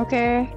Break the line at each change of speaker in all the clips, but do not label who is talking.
Okay.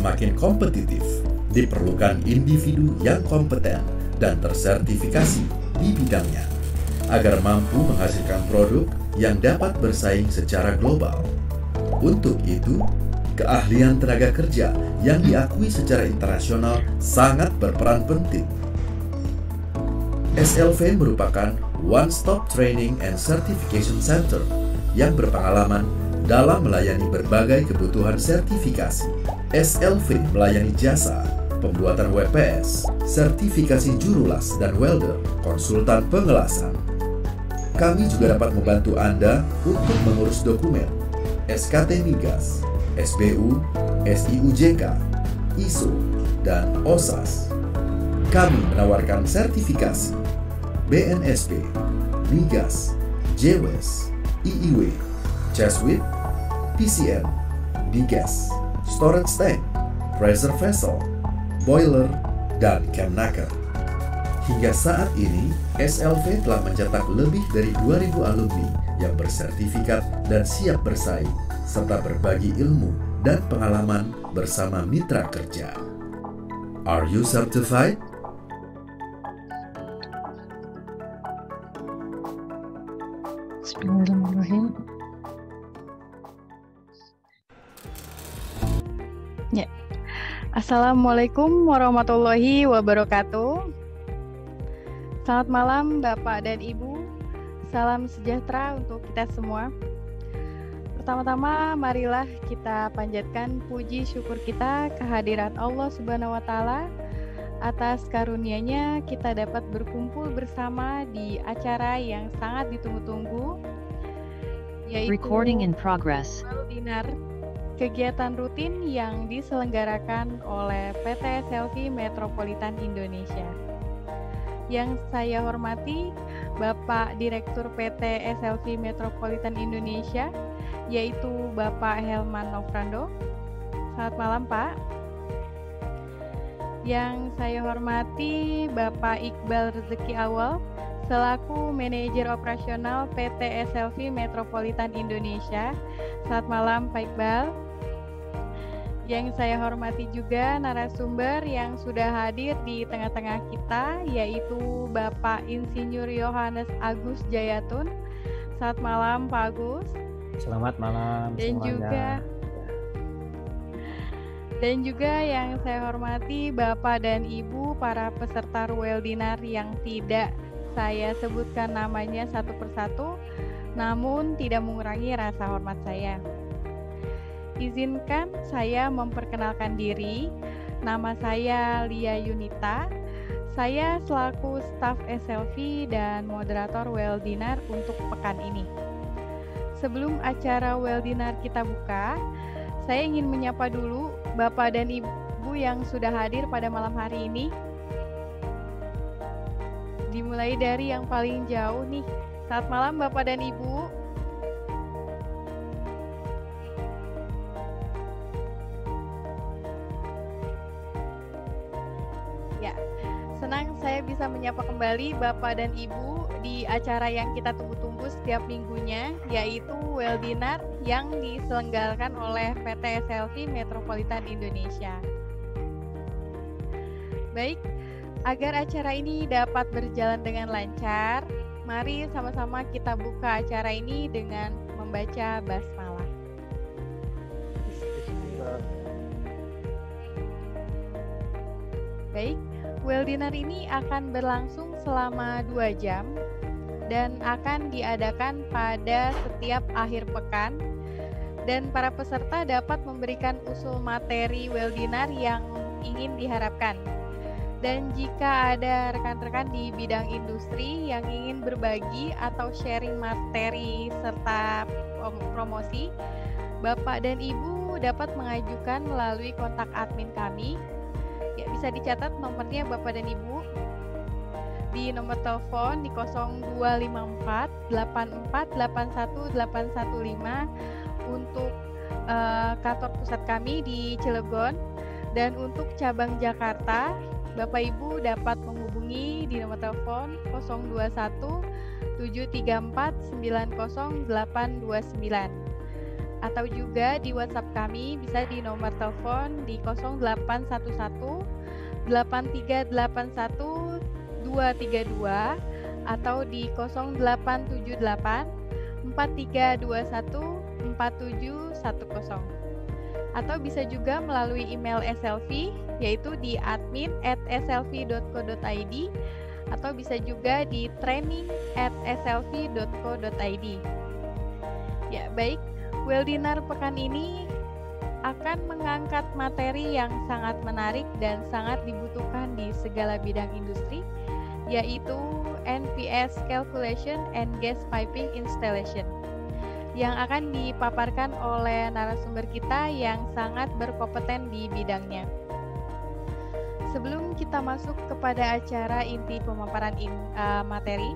semakin kompetitif, diperlukan individu yang kompeten dan tersertifikasi di bidangnya agar mampu menghasilkan produk yang dapat bersaing secara global. Untuk itu, keahlian tenaga kerja yang diakui secara internasional sangat berperan penting. SLV merupakan one-stop training and certification center yang berpengalaman dalam melayani berbagai kebutuhan sertifikasi. SLV melayani jasa, pembuatan WPS, sertifikasi jurulas dan welder, konsultan pengelasan. Kami juga dapat membantu Anda untuk mengurus dokumen, SKT Migas, SBU, SIUJK, ISO, dan OSAS. Kami menawarkan sertifikasi BNSP, Migas, JWS, e IIW, Cheswit, PCM, Digas storage tank, pressure vessel, boiler, dan cam kemnaker. Hingga saat ini, SLV telah mencetak lebih dari 2.000 alumni yang bersertifikat dan siap bersaing, serta berbagi ilmu dan pengalaman bersama mitra kerja. Are you certified?
Sebenarnya. Ya. Assalamualaikum warahmatullahi wabarakatuh. Selamat malam Bapak dan Ibu. Salam sejahtera untuk kita semua. Pertama-tama marilah kita panjatkan puji syukur kita kehadiran Allah Subhanahu wa taala atas karunia-Nya kita dapat berkumpul bersama di acara yang sangat ditunggu-tunggu yaitu Recording in
progress.
Webinar kegiatan rutin yang diselenggarakan oleh PT SLC Metropolitan Indonesia. Yang saya hormati Bapak Direktur PT SLV Metropolitan Indonesia, yaitu Bapak Helman Novrando. Selamat malam, Pak. Yang saya hormati Bapak Iqbal Rezeki Awal, selaku manajer operasional PT SLV Metropolitan Indonesia. Selamat malam, Pak Iqbal yang saya hormati juga narasumber yang sudah hadir di tengah-tengah kita yaitu Bapak Insinyur Yohanes Agus Jayatun. Selamat malam Pak Agus.
Selamat malam dan juga
dan juga yang saya hormati Bapak dan Ibu para peserta Ruel Dinar yang tidak saya sebutkan namanya satu persatu namun tidak mengurangi rasa hormat saya. Izinkan saya memperkenalkan diri. Nama saya Lia Yunita. Saya selaku staf SLV dan moderator Well dinner untuk pekan ini. Sebelum acara Well dinner kita buka, saya ingin menyapa dulu Bapak dan Ibu yang sudah hadir pada malam hari ini. Dimulai dari yang paling jauh nih. Saat malam Bapak dan Ibu. Ya, senang saya bisa menyapa kembali Bapak dan Ibu di acara yang kita tunggu-tunggu setiap minggunya, yaitu webinar yang diselenggarakan oleh PT SLV Metropolitan Indonesia. Baik, agar acara ini dapat berjalan dengan lancar, mari sama-sama kita buka acara ini dengan membaca basmalah. Baik, Webinar ini akan berlangsung selama 2 jam dan akan diadakan pada setiap akhir pekan dan para peserta dapat memberikan usul materi webinar yang ingin diharapkan. Dan jika ada rekan-rekan di bidang industri yang ingin berbagi atau sharing materi serta promosi, Bapak dan Ibu dapat mengajukan melalui kontak admin kami ya bisa dicatat nomornya Bapak dan Ibu di nomor telepon di 0254 8481 untuk uh, kantor pusat kami di Cilegon dan untuk cabang Jakarta Bapak Ibu dapat menghubungi di nomor telepon 021 734 90829 atau juga di WhatsApp kami bisa di nomor telepon di 0811 8381 atau di 0878 4321 4710 atau bisa juga melalui email SLV yaitu di admin at slv.co.id atau bisa juga di training at slv.co.id Ya, baik. Webinar pekan ini akan mengangkat materi yang sangat menarik dan sangat dibutuhkan di segala bidang industri, yaitu NPS Calculation and Gas Piping Installation, yang akan dipaparkan oleh narasumber kita yang sangat berkompeten di bidangnya. Sebelum kita masuk kepada acara inti pemaparan in, uh, materi,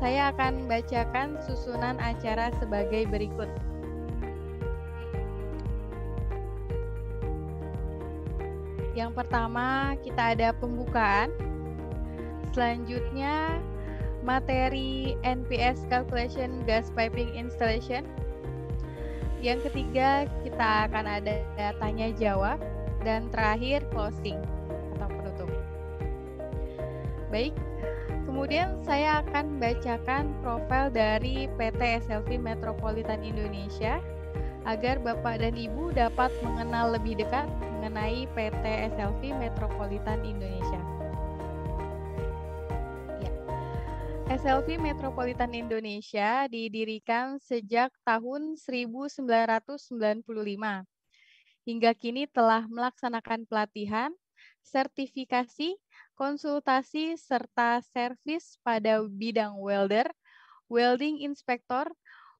saya akan bacakan susunan acara sebagai berikut. Yang pertama, kita ada pembukaan. Selanjutnya, materi NPS calculation gas piping installation. Yang ketiga, kita akan ada tanya jawab dan terakhir closing atau penutup. Baik, kemudian saya akan bacakan profil dari PT SLV Metropolitan Indonesia agar Bapak dan Ibu dapat mengenal lebih dekat mengenai PT SLV Metropolitan Indonesia. Ya. SLV Metropolitan Indonesia didirikan sejak tahun 1995. Hingga kini telah melaksanakan pelatihan, sertifikasi, konsultasi, serta servis pada bidang welder, welding inspector,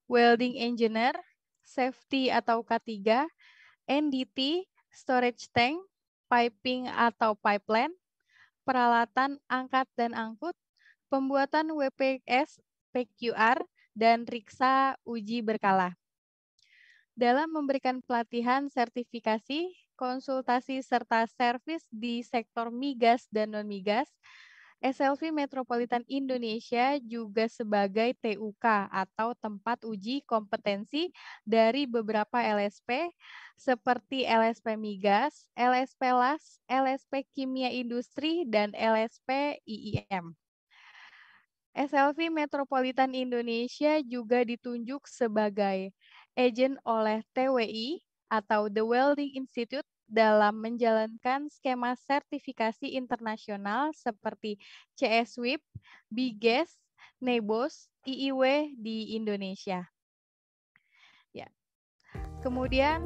welding engineer, safety atau K3, NDT, storage tank, piping atau pipeline, peralatan angkat dan angkut, pembuatan WPS, PQR, dan riksa uji berkala. Dalam memberikan pelatihan sertifikasi, konsultasi serta servis di sektor migas dan non-migas, SLV Metropolitan Indonesia juga sebagai TUK atau tempat uji kompetensi dari beberapa LSP seperti LSP Migas, LSP LAS, LSP Kimia Industri, dan LSP IIM. SLV Metropolitan Indonesia juga ditunjuk sebagai agent oleh TWI atau The Welding Institute dalam menjalankan skema sertifikasi internasional seperti CSWIP, BIGES, NEBOS, IIW di Indonesia. Ya. Kemudian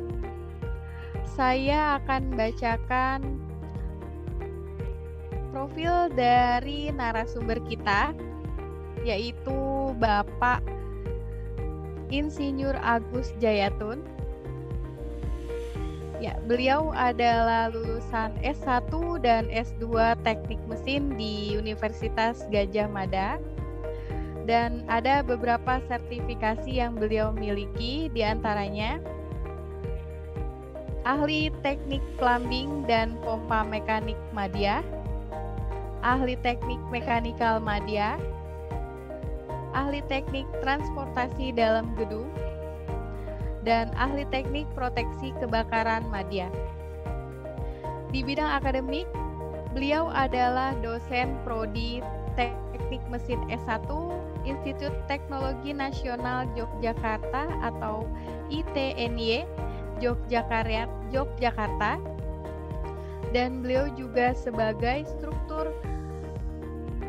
saya akan bacakan profil dari narasumber kita yaitu Bapak Insinyur Agus Jayatun Ya, beliau adalah lulusan S1 dan S2 Teknik Mesin di Universitas Gajah Mada. Dan ada beberapa sertifikasi yang beliau miliki di antaranya ahli teknik plumbing dan pompa mekanik Madya ahli teknik mekanikal Madya ahli teknik transportasi dalam gedung, dan ahli teknik proteksi kebakaran Madia. Di bidang akademik, beliau adalah dosen prodi Teknik Mesin S1 Institut Teknologi Nasional Yogyakarta atau ITNY Yogyakarta, Yogyakarta dan beliau juga sebagai struktur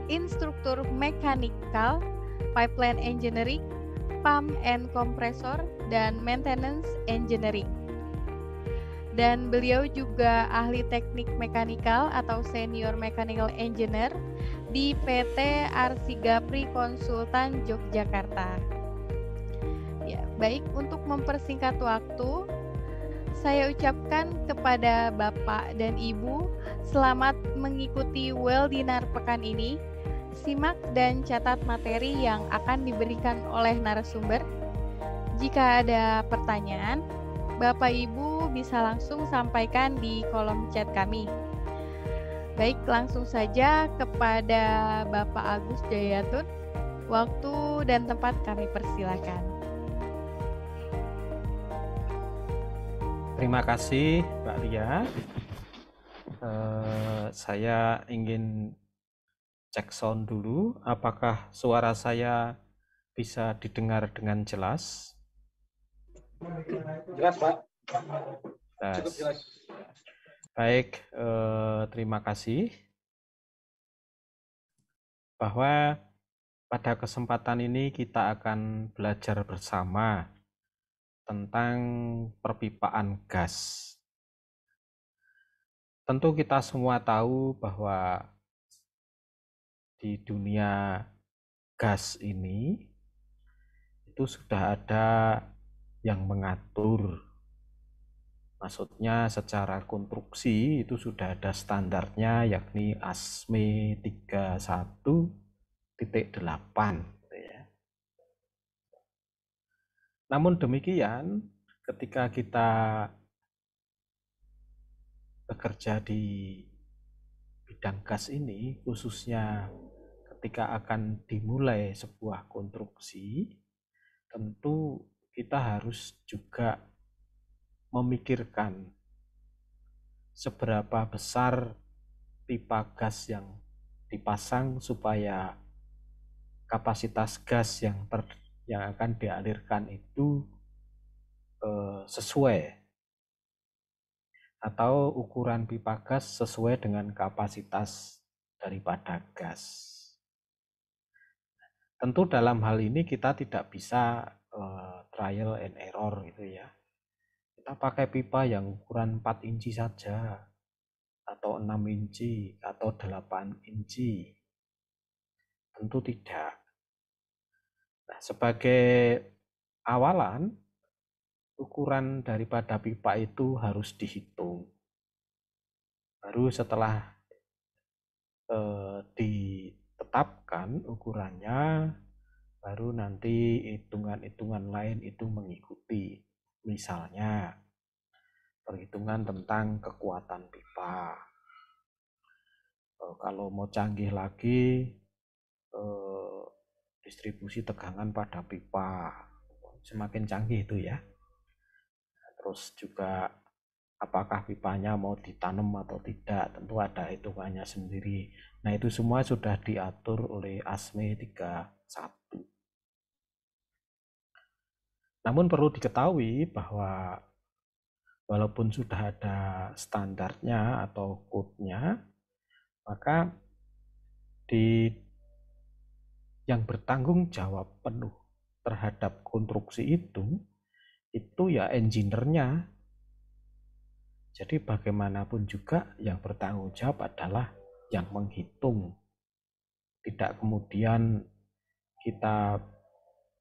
instruktur mekanikal pipeline engineering pump and compressor dan maintenance engineering. Dan beliau juga ahli teknik mekanikal atau senior mechanical engineer di PT Arsigapri Konsultan Yogyakarta. Ya, baik untuk mempersingkat waktu, saya ucapkan kepada Bapak dan Ibu selamat mengikuti webinar pekan ini Simak dan catat materi yang akan diberikan oleh narasumber. Jika ada pertanyaan, Bapak Ibu bisa langsung sampaikan di kolom chat kami. Baik, langsung saja kepada Bapak Agus Jayatun. Waktu dan tempat kami persilakan.
Terima kasih, Mbak Lia. Uh, saya ingin cek sound dulu apakah suara saya bisa didengar dengan jelas jelas pak baik eh, terima kasih bahwa pada kesempatan ini kita akan belajar bersama tentang perpipaan gas tentu kita semua tahu bahwa di dunia gas ini itu sudah ada yang mengatur maksudnya secara konstruksi itu sudah ada standarnya yakni ASME 31.8 gitu ya. Namun demikian ketika kita bekerja di bidang gas ini khususnya ketika akan dimulai sebuah konstruksi, tentu kita harus juga memikirkan seberapa besar pipa gas yang dipasang supaya kapasitas gas yang ter, yang akan dialirkan itu eh, sesuai atau ukuran pipa gas sesuai dengan kapasitas daripada gas. Tentu dalam hal ini kita tidak bisa uh, trial and error gitu ya. Kita pakai pipa yang ukuran 4 inci saja atau 6 inci atau 8 inci. Tentu tidak. Nah, sebagai awalan ukuran daripada pipa itu harus dihitung. Baru setelah eh, di ditetapkan ukurannya, baru nanti hitungan-hitungan lain itu mengikuti. Misalnya, perhitungan tentang kekuatan pipa. Eh, kalau mau canggih lagi, eh, distribusi tegangan pada pipa. Semakin canggih itu ya. Terus juga apakah pipanya mau ditanam atau tidak tentu ada hitungannya sendiri nah itu semua sudah diatur oleh ASME 31 namun perlu diketahui bahwa walaupun sudah ada standarnya atau kodenya maka di yang bertanggung jawab penuh terhadap konstruksi itu itu ya engineer jadi bagaimanapun juga yang bertanggung jawab adalah yang menghitung. Tidak kemudian kita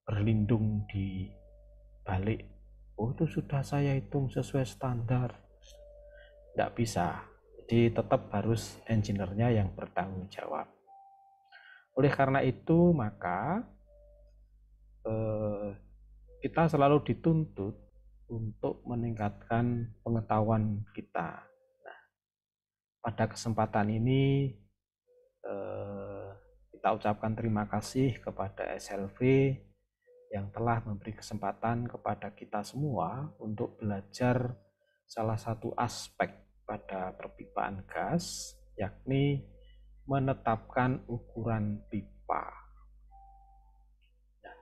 berlindung di balik, oh itu sudah saya hitung sesuai standar. Tidak bisa. Jadi tetap harus engineer-nya yang bertanggung jawab. Oleh karena itu, maka eh, kita selalu dituntut untuk meningkatkan pengetahuan kita. Nah, pada kesempatan ini eh, kita ucapkan terima kasih kepada SLV yang telah memberi kesempatan kepada kita semua untuk belajar salah satu aspek pada perpipaan gas, yakni menetapkan ukuran pipa. Nah,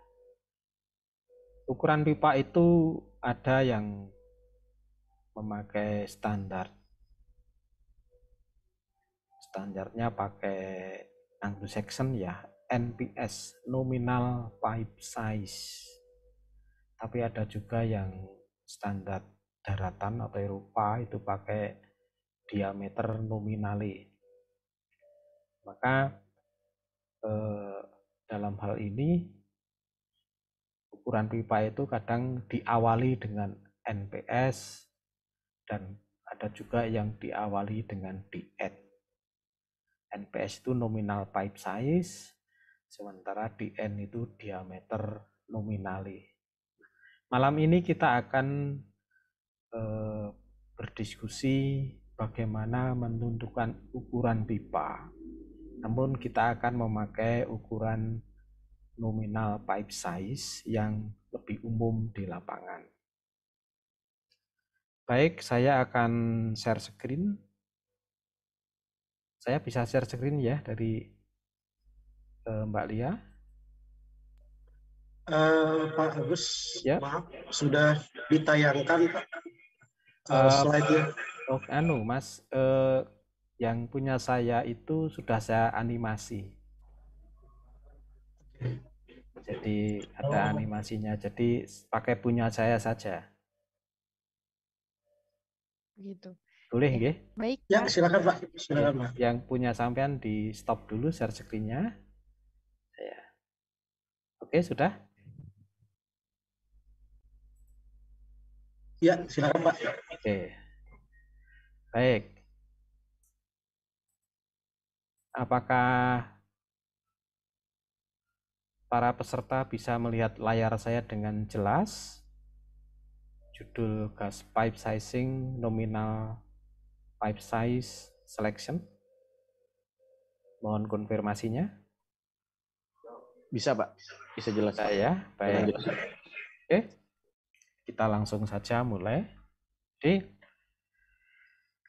ukuran pipa itu ada yang memakai standar standarnya pakai Anglo section ya NPS nominal pipe size tapi ada juga yang standar daratan atau Eropa itu pakai diameter nominali maka eh, dalam hal ini ukuran pipa itu kadang diawali dengan NPS dan ada juga yang diawali dengan DN. NPS itu nominal pipe size, sementara DN itu diameter nominali. Malam ini kita akan eh, berdiskusi bagaimana menentukan ukuran pipa. Namun kita akan memakai ukuran nominal pipe size yang lebih umum di lapangan. Baik, saya akan share screen. Saya bisa share screen ya dari uh, Mbak Lia. Uh, Pak Agus, ya. maaf sudah ditayangkan Uh, slide-nya. Oh, anu Mas, uh, yang punya saya itu sudah saya animasi jadi ada oh. animasinya jadi pakai punya saya saja gitu boleh ya, nggih
baik ya silakan pak silakan pak
yang punya sampean di stop dulu share screennya saya oke sudah ya silakan pak oke baik apakah para peserta bisa melihat layar saya dengan jelas. Judul gas pipe sizing, nominal pipe size selection. Mohon konfirmasinya. Bisa, Pak.
Bisa jelas. saya, ya. Baik. oke
Oke. Kita langsung saja mulai. Jadi,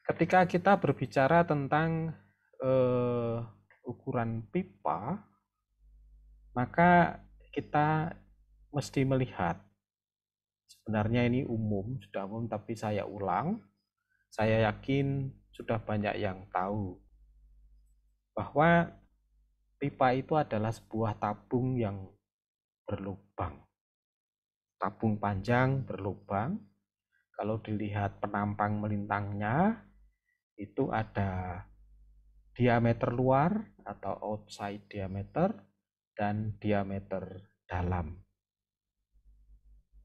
ketika kita berbicara tentang eh, ukuran pipa, maka kita mesti melihat sebenarnya ini umum sudah umum tapi saya ulang saya yakin sudah banyak yang tahu bahwa pipa itu adalah sebuah tabung yang berlubang tabung panjang berlubang kalau dilihat penampang melintangnya itu ada diameter luar atau outside diameter dan diameter dalam.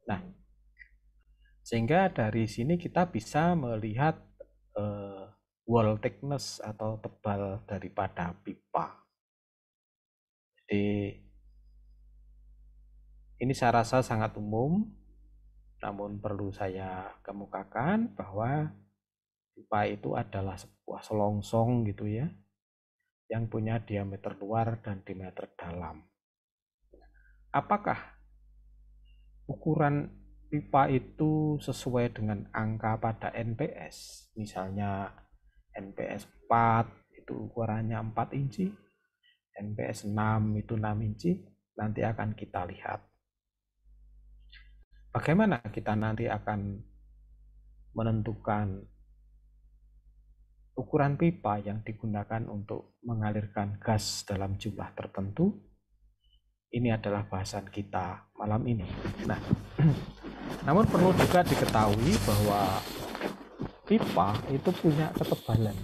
Nah, sehingga dari sini kita bisa melihat uh, wall thickness atau tebal daripada pipa. Jadi ini saya rasa sangat umum, namun perlu saya kemukakan bahwa pipa itu adalah sebuah selongsong gitu ya, yang punya diameter luar dan diameter dalam. Apakah ukuran pipa itu sesuai dengan angka pada NPS? Misalnya NPS 4 itu ukurannya 4 inci, NPS 6 itu 6 inci, nanti akan kita lihat. Bagaimana kita nanti akan menentukan ukuran pipa yang digunakan untuk mengalirkan gas dalam jumlah tertentu ini adalah bahasan kita malam ini. Nah, namun perlu juga diketahui bahwa pipa itu punya ketebalan.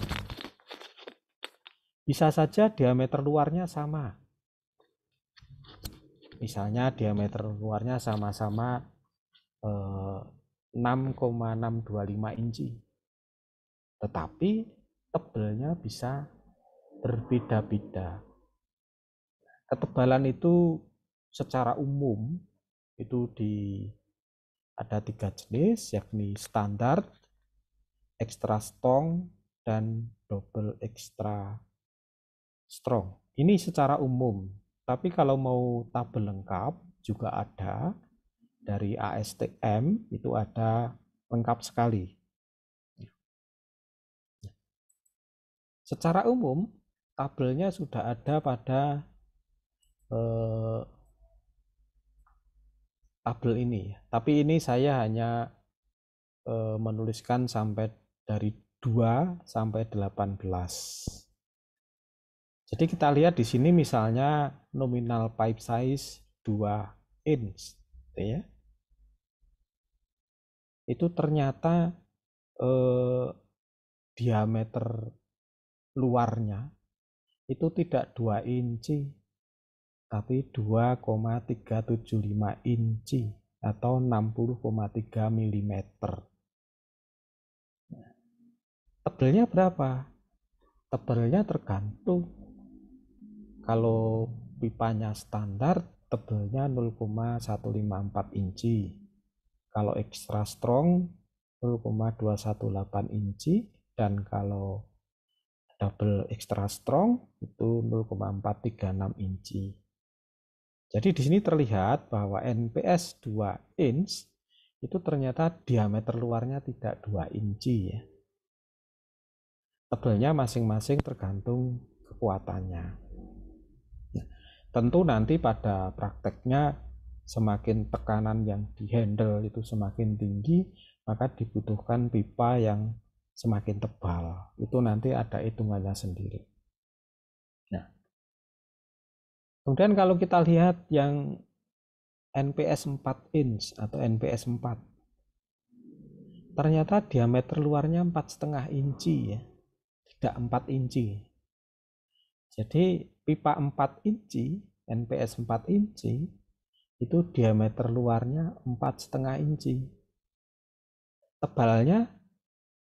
Bisa saja diameter luarnya sama. Misalnya diameter luarnya sama-sama 6,625 eh, inci. Tetapi tebalnya bisa berbeda-beda. Ketebalan itu secara umum itu di ada tiga jenis yakni standar, extra strong, dan double extra strong. Ini secara umum, tapi kalau mau tabel lengkap juga ada dari ASTM itu ada lengkap sekali. Secara umum, tabelnya sudah ada pada eh, tabel ini. Tapi ini saya hanya eh, menuliskan sampai dari 2 sampai 18. Jadi kita lihat di sini misalnya nominal pipe size 2 inch gitu ya. Itu ternyata eh, diameter luarnya itu tidak 2 inci tapi 2,375 inci atau 60,3 mm. Tebelnya berapa? Tebelnya tergantung. Kalau pipanya standar tebelnya 0,154 inci. Kalau extra strong 0,218 inci dan kalau double extra strong itu 0,436 inci. Jadi di sini terlihat bahwa NPS 2 inch itu ternyata diameter luarnya tidak 2 inci ya. Tebelnya masing-masing tergantung kekuatannya. Nah, tentu nanti pada prakteknya semakin tekanan yang dihandle itu semakin tinggi, maka dibutuhkan pipa yang semakin tebal. Itu nanti ada hitungannya sendiri. Nah, kemudian kalau kita lihat yang NPS 4 inch atau NPS 4, ternyata diameter luarnya empat setengah inci ya, tidak 4 inci. Jadi pipa 4 inci, NPS 4 inci, itu diameter luarnya empat setengah inci. Tebalnya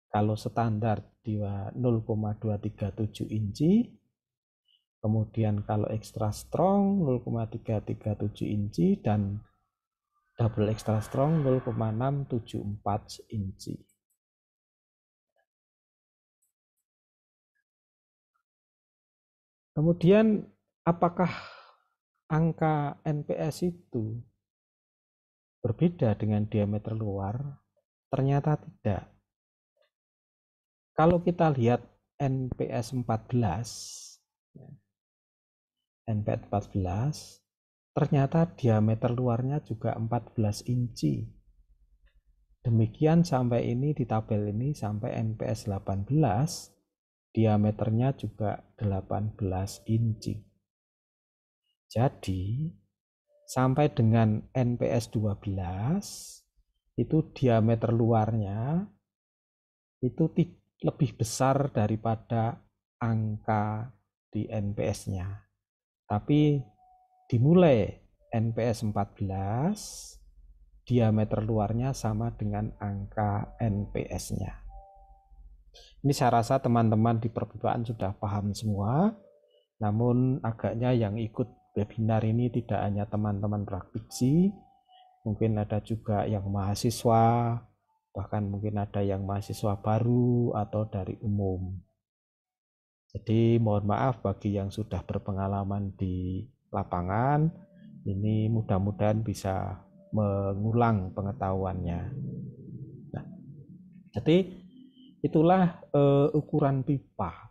kalau standar dia 0,237 inci, kemudian kalau extra strong 0,337
inci dan double extra strong 0,674 inci. Kemudian apakah angka NPS
itu berbeda dengan diameter luar? Ternyata tidak. Kalau kita lihat NPS 14, NPS 14, ternyata diameter luarnya juga 14 inci. Demikian sampai ini di tabel ini sampai NPS 18, diameternya juga 18 inci. Jadi, sampai dengan NPS 12 itu diameter luarnya itu lebih besar daripada angka di NPS-nya. Tapi dimulai NPS 14, diameter luarnya sama dengan angka NPS-nya. Ini saya rasa teman-teman di perpustakaan sudah paham semua, namun agaknya yang ikut webinar ini tidak hanya teman-teman praktisi, mungkin ada juga yang mahasiswa, bahkan mungkin ada yang mahasiswa baru atau dari umum. Jadi mohon maaf bagi yang sudah berpengalaman di lapangan, ini mudah-mudahan bisa mengulang pengetahuannya. Nah, jadi itulah uh, ukuran pipa.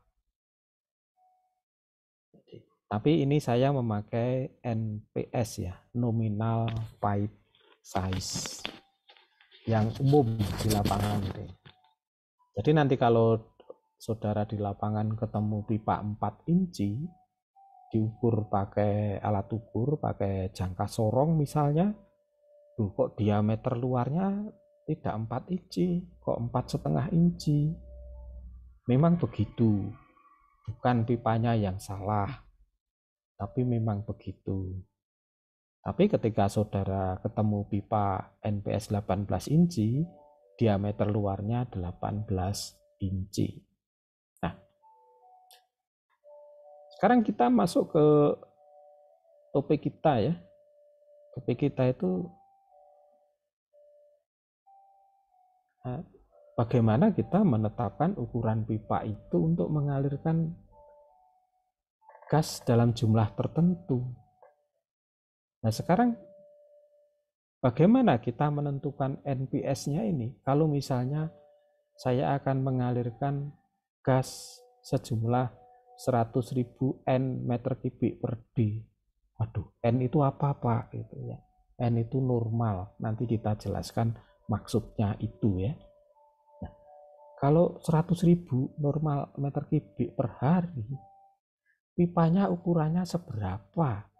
tapi ini saya memakai NPS ya, nominal pipe size yang umum di lapangan gitu. Ya. Jadi nanti kalau saudara di lapangan ketemu pipa 4 inci diukur pakai alat ukur, pakai jangka sorong misalnya, Duh, kok diameter luarnya tidak 4 inci, kok empat setengah inci. Memang begitu, bukan pipanya yang salah, tapi memang begitu. Tapi ketika saudara ketemu pipa NPS 18 inci, diameter luarnya 18 inci. Nah, sekarang kita masuk ke topik kita ya. Topik kita itu bagaimana kita menetapkan ukuran pipa itu untuk mengalirkan gas dalam jumlah tertentu Nah sekarang bagaimana kita menentukan NPS-nya ini? Kalau misalnya saya akan mengalirkan gas sejumlah 100.000 N meter kubik per D. Waduh, N itu apa Pak? Gitu ya. N itu normal. Nanti kita jelaskan maksudnya itu ya. Nah, kalau 100.000 normal meter kubik per hari, pipanya ukurannya seberapa?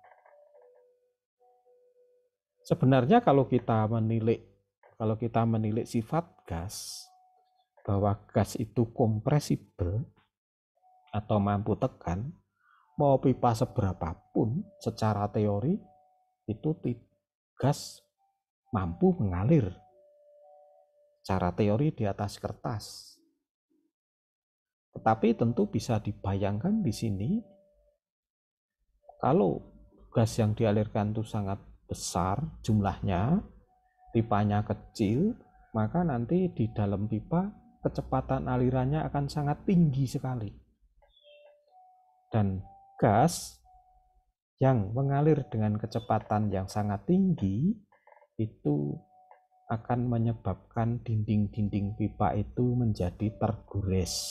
Sebenarnya kalau kita menilik kalau kita menilik sifat gas bahwa gas itu kompresibel atau mampu tekan mau pipa seberapa pun secara teori itu gas mampu mengalir Cara teori di atas kertas. Tetapi tentu bisa dibayangkan di sini kalau gas yang dialirkan itu sangat besar jumlahnya, pipanya kecil, maka nanti di dalam pipa kecepatan alirannya akan sangat tinggi sekali. Dan gas yang mengalir dengan kecepatan yang sangat tinggi itu akan menyebabkan dinding-dinding pipa itu menjadi tergores.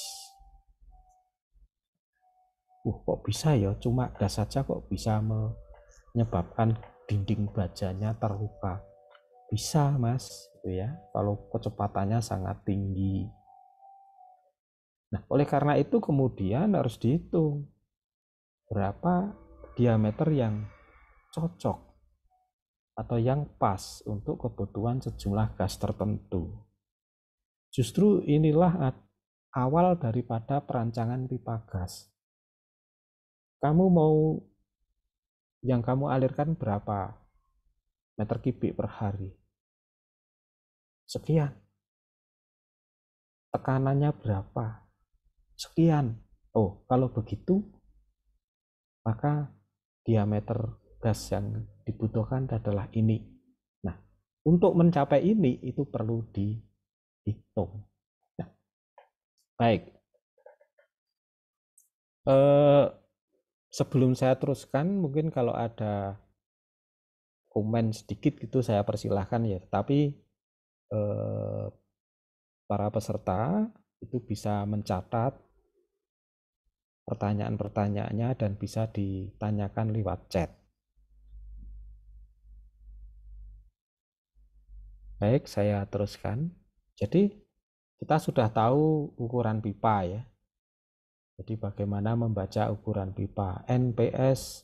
Uh, kok bisa ya? Cuma gas saja kok bisa menyebabkan dinding bajanya terluka. Bisa, Mas, gitu ya. Kalau kecepatannya sangat tinggi. Nah, oleh karena itu kemudian harus dihitung berapa diameter yang cocok atau yang pas untuk kebutuhan sejumlah gas tertentu. Justru inilah awal daripada perancangan pipa gas.
Kamu mau yang kamu alirkan berapa meter kubik per hari. Sekian. Tekanannya berapa? Sekian. Oh, kalau begitu
maka diameter gas yang dibutuhkan adalah ini. Nah, untuk mencapai ini itu perlu dihitung. Nah, baik. Eh, sebelum saya teruskan mungkin kalau ada komen sedikit gitu saya persilahkan ya tapi eh, para peserta itu bisa mencatat pertanyaan-pertanyaannya dan bisa ditanyakan lewat chat. Baik, saya teruskan. Jadi kita sudah tahu ukuran pipa ya. Jadi bagaimana membaca ukuran pipa NPS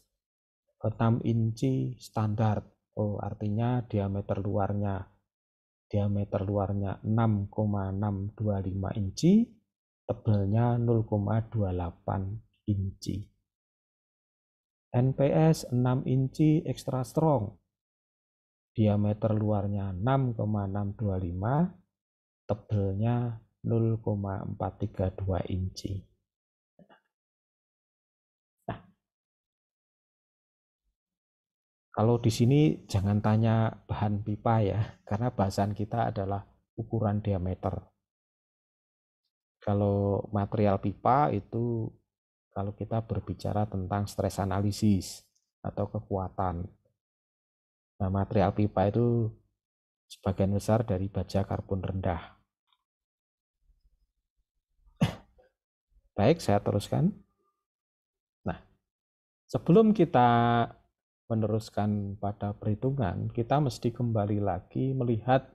6 inci standar. Oh, artinya diameter luarnya diameter luarnya 6,625 inci, tebalnya 0,28 inci. NPS 6 inci extra strong. Diameter luarnya 6,625,
tebalnya 0,432 inci. Kalau di sini
jangan tanya bahan pipa ya, karena bahasan kita adalah ukuran diameter. Kalau material pipa itu kalau kita berbicara tentang stress analisis atau kekuatan. Nah, material pipa itu sebagian besar dari baja karbon rendah. Baik, saya teruskan. Nah, sebelum kita meneruskan pada perhitungan, kita mesti kembali lagi melihat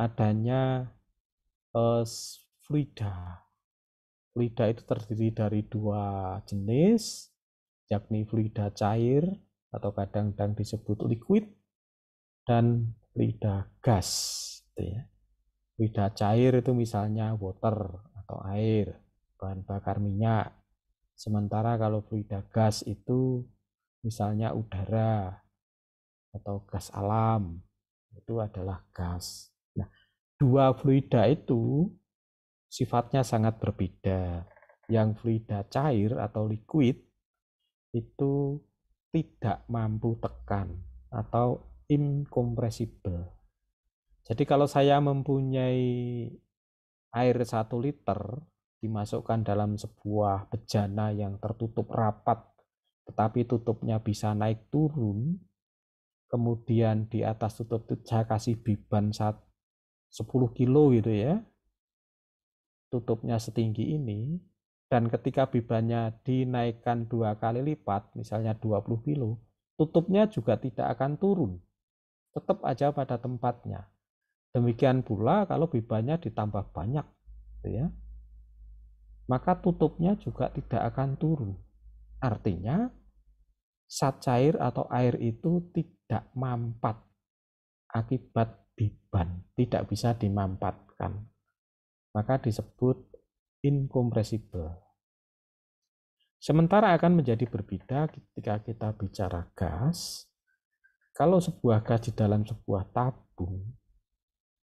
adanya uh, eh, flida. Flida itu terdiri dari dua jenis, yakni flida cair atau kadang-kadang disebut liquid dan flida gas. Gitu ya. Fluida cair itu misalnya water atau air, bahan bakar minyak. Sementara kalau flida gas itu misalnya udara atau gas alam itu adalah gas. Nah, dua fluida itu sifatnya sangat berbeda. Yang fluida cair atau liquid itu tidak mampu tekan atau incompressible. Jadi kalau saya mempunyai air satu liter dimasukkan dalam sebuah bejana yang tertutup rapat tetapi tutupnya bisa naik turun, kemudian di atas tutup itu saya kasih biban saat 10 kilo gitu ya, tutupnya setinggi ini, dan ketika bibannya dinaikkan dua kali lipat, misalnya 20 kilo, tutupnya juga tidak akan turun, tetap aja pada tempatnya. Demikian pula kalau bibannya ditambah banyak, gitu ya, maka tutupnya juga tidak akan turun Artinya saat cair atau air itu tidak mampat akibat biban, tidak bisa dimampatkan. Maka disebut incompressible. Sementara akan menjadi berbeda ketika kita bicara gas. Kalau sebuah gas di dalam sebuah tabung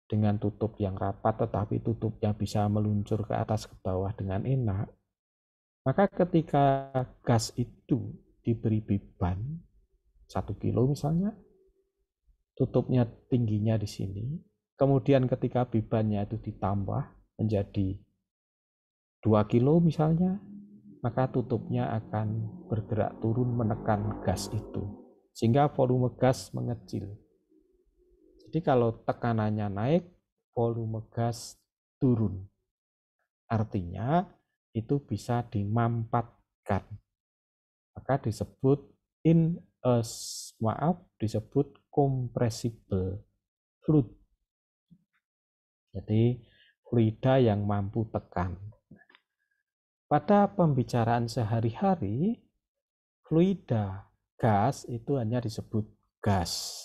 dengan tutup yang rapat tetapi tutupnya bisa meluncur ke atas ke bawah dengan enak, maka ketika gas itu diberi beban, satu kilo misalnya, tutupnya tingginya di sini, kemudian ketika bebannya itu ditambah menjadi dua kilo misalnya, maka tutupnya akan bergerak turun menekan gas itu, sehingga volume gas mengecil. Jadi kalau tekanannya naik, volume gas turun. Artinya itu bisa dimampatkan. Maka disebut in a, maaf disebut compressible fluid. Jadi fluida yang mampu tekan. Pada pembicaraan sehari-hari, fluida gas itu hanya disebut gas.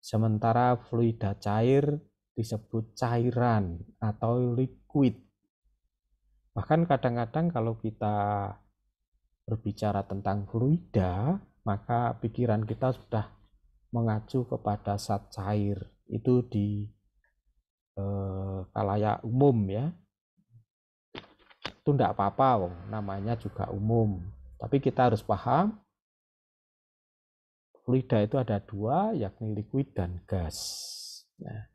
Sementara fluida cair disebut cairan atau liquid. Bahkan kadang-kadang kalau kita berbicara tentang fluida, maka pikiran kita sudah mengacu kepada zat cair. Itu di eh, kalayak umum ya. Itu tidak apa-apa, wong. namanya juga umum. Tapi kita harus paham fluida itu ada dua, yakni liquid dan gas. Nah,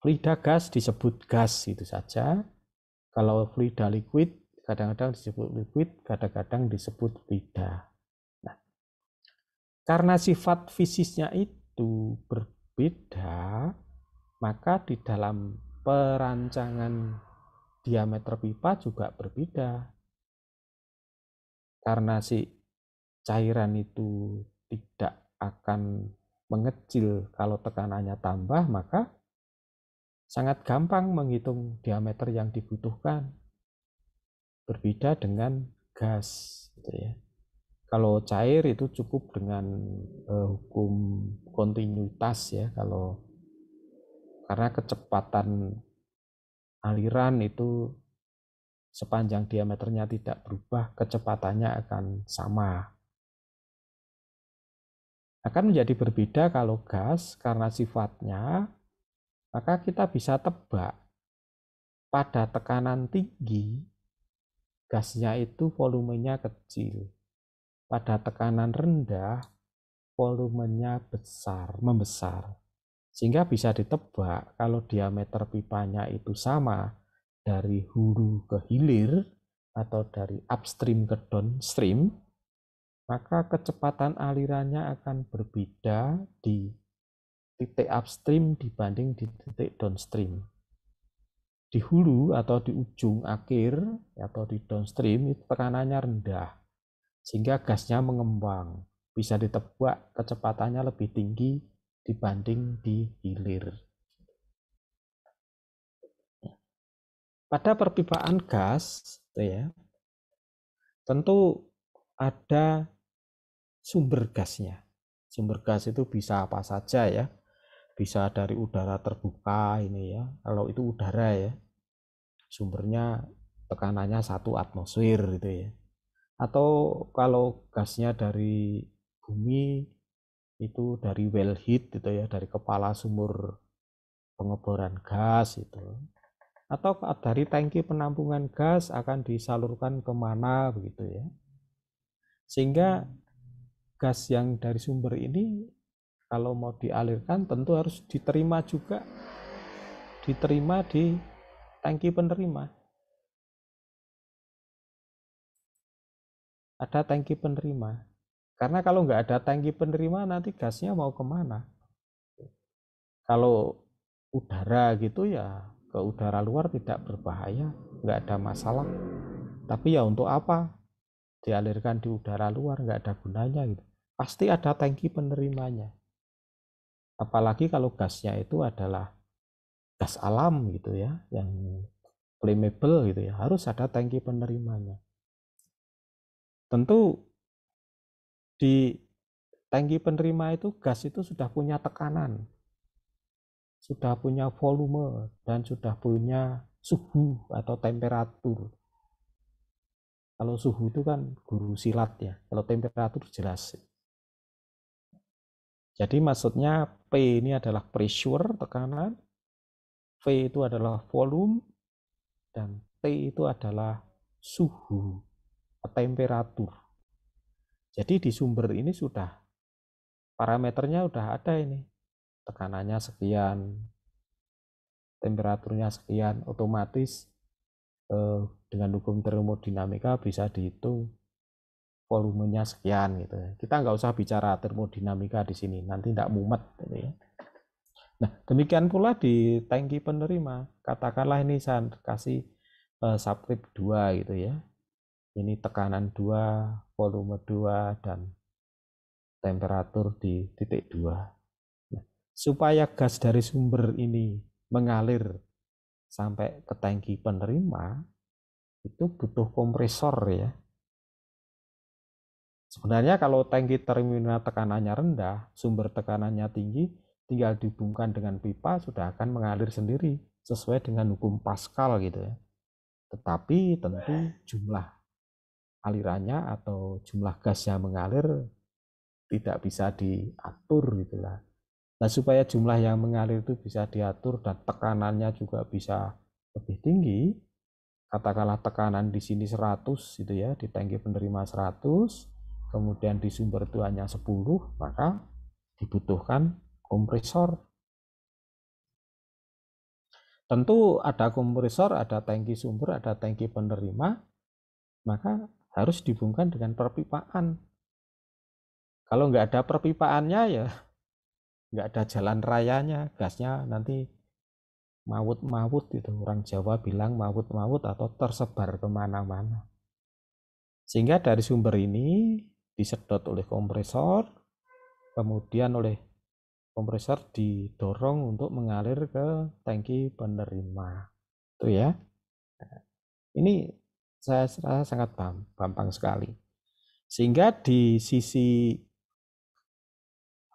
fluida gas disebut gas itu saja, kalau fluida liquid, kadang-kadang disebut liquid, kadang-kadang disebut fluida. Nah, karena sifat fisiknya itu berbeda, maka di dalam perancangan diameter pipa juga berbeda. Karena si cairan itu tidak akan mengecil kalau tekanannya tambah, maka sangat gampang menghitung diameter yang dibutuhkan. Berbeda dengan gas, gitu ya. Kalau cair itu cukup dengan eh, hukum kontinuitas ya, kalau karena kecepatan aliran itu sepanjang diameternya tidak berubah, kecepatannya akan sama.
Akan menjadi berbeda
kalau gas karena sifatnya maka kita bisa tebak pada tekanan tinggi gasnya itu volumenya kecil. Pada tekanan rendah volumenya besar, membesar. Sehingga bisa ditebak kalau diameter pipanya itu sama dari hulu ke hilir atau dari upstream ke downstream, maka kecepatan alirannya akan berbeda di titik upstream dibanding di titik downstream. Di hulu atau di ujung akhir atau di downstream itu tekanannya rendah sehingga gasnya mengembang. Bisa ditebak kecepatannya lebih tinggi
dibanding di hilir. Pada perpipaan gas, gitu ya, tentu
ada sumber gasnya. Sumber gas itu bisa apa saja ya bisa dari udara terbuka ini ya kalau itu udara ya sumbernya tekanannya satu atmosfer gitu ya atau kalau gasnya dari bumi itu dari well heat gitu ya dari kepala sumur pengeboran gas itu atau dari tangki penampungan gas akan disalurkan kemana begitu ya sehingga gas yang dari sumber ini kalau mau dialirkan tentu harus diterima juga diterima di tangki penerima ada tangki penerima karena kalau nggak ada tangki penerima nanti gasnya mau kemana kalau udara gitu ya ke udara luar tidak berbahaya nggak ada masalah tapi ya untuk apa dialirkan di udara luar nggak ada gunanya gitu pasti ada tangki penerimanya apalagi kalau gasnya itu adalah gas alam gitu ya yang flammable gitu ya harus ada tangki penerimanya tentu di tangki penerima itu gas itu sudah punya tekanan sudah punya volume dan sudah punya suhu atau temperatur kalau suhu itu kan guru silat ya kalau temperatur jelas jadi maksudnya P ini adalah pressure, tekanan, V itu adalah volume, dan T itu adalah suhu, temperatur. Jadi di sumber ini sudah parameternya sudah ada ini. Tekanannya sekian, temperaturnya sekian, otomatis eh, dengan hukum termodinamika bisa dihitung volumenya sekian gitu. Kita nggak usah bicara termodinamika di sini, nanti tidak mumet gitu ya. Nah, demikian pula di tangki penerima. Katakanlah ini saya kasih uh, subscribe 2 gitu ya. Ini tekanan 2, volume 2 dan temperatur di titik 2. Nah, supaya gas dari sumber ini mengalir sampai ke tangki penerima itu butuh kompresor ya Sebenarnya kalau tangki terminal tekanannya rendah, sumber tekanannya tinggi, tinggal dihubungkan dengan pipa sudah akan mengalir sendiri sesuai dengan hukum Pascal gitu ya. Tetapi tentu jumlah alirannya atau jumlah gas yang mengalir tidak bisa diatur gitu lah. Nah, supaya jumlah yang mengalir itu bisa diatur dan tekanannya juga bisa lebih tinggi, katakanlah tekanan di sini 100 gitu ya, di tangki penerima 100, kemudian di sumber itu hanya 10, maka dibutuhkan kompresor. Tentu ada kompresor, ada tangki sumber, ada tangki penerima, maka harus dihubungkan dengan perpipaan. Kalau nggak ada perpipaannya ya nggak ada jalan rayanya, gasnya nanti mawut-mawut itu orang Jawa bilang mawut-mawut atau tersebar kemana-mana. Sehingga dari sumber ini disedot oleh kompresor kemudian oleh kompresor didorong untuk mengalir ke tangki penerima itu ya ini saya rasa sangat gampang sekali sehingga di sisi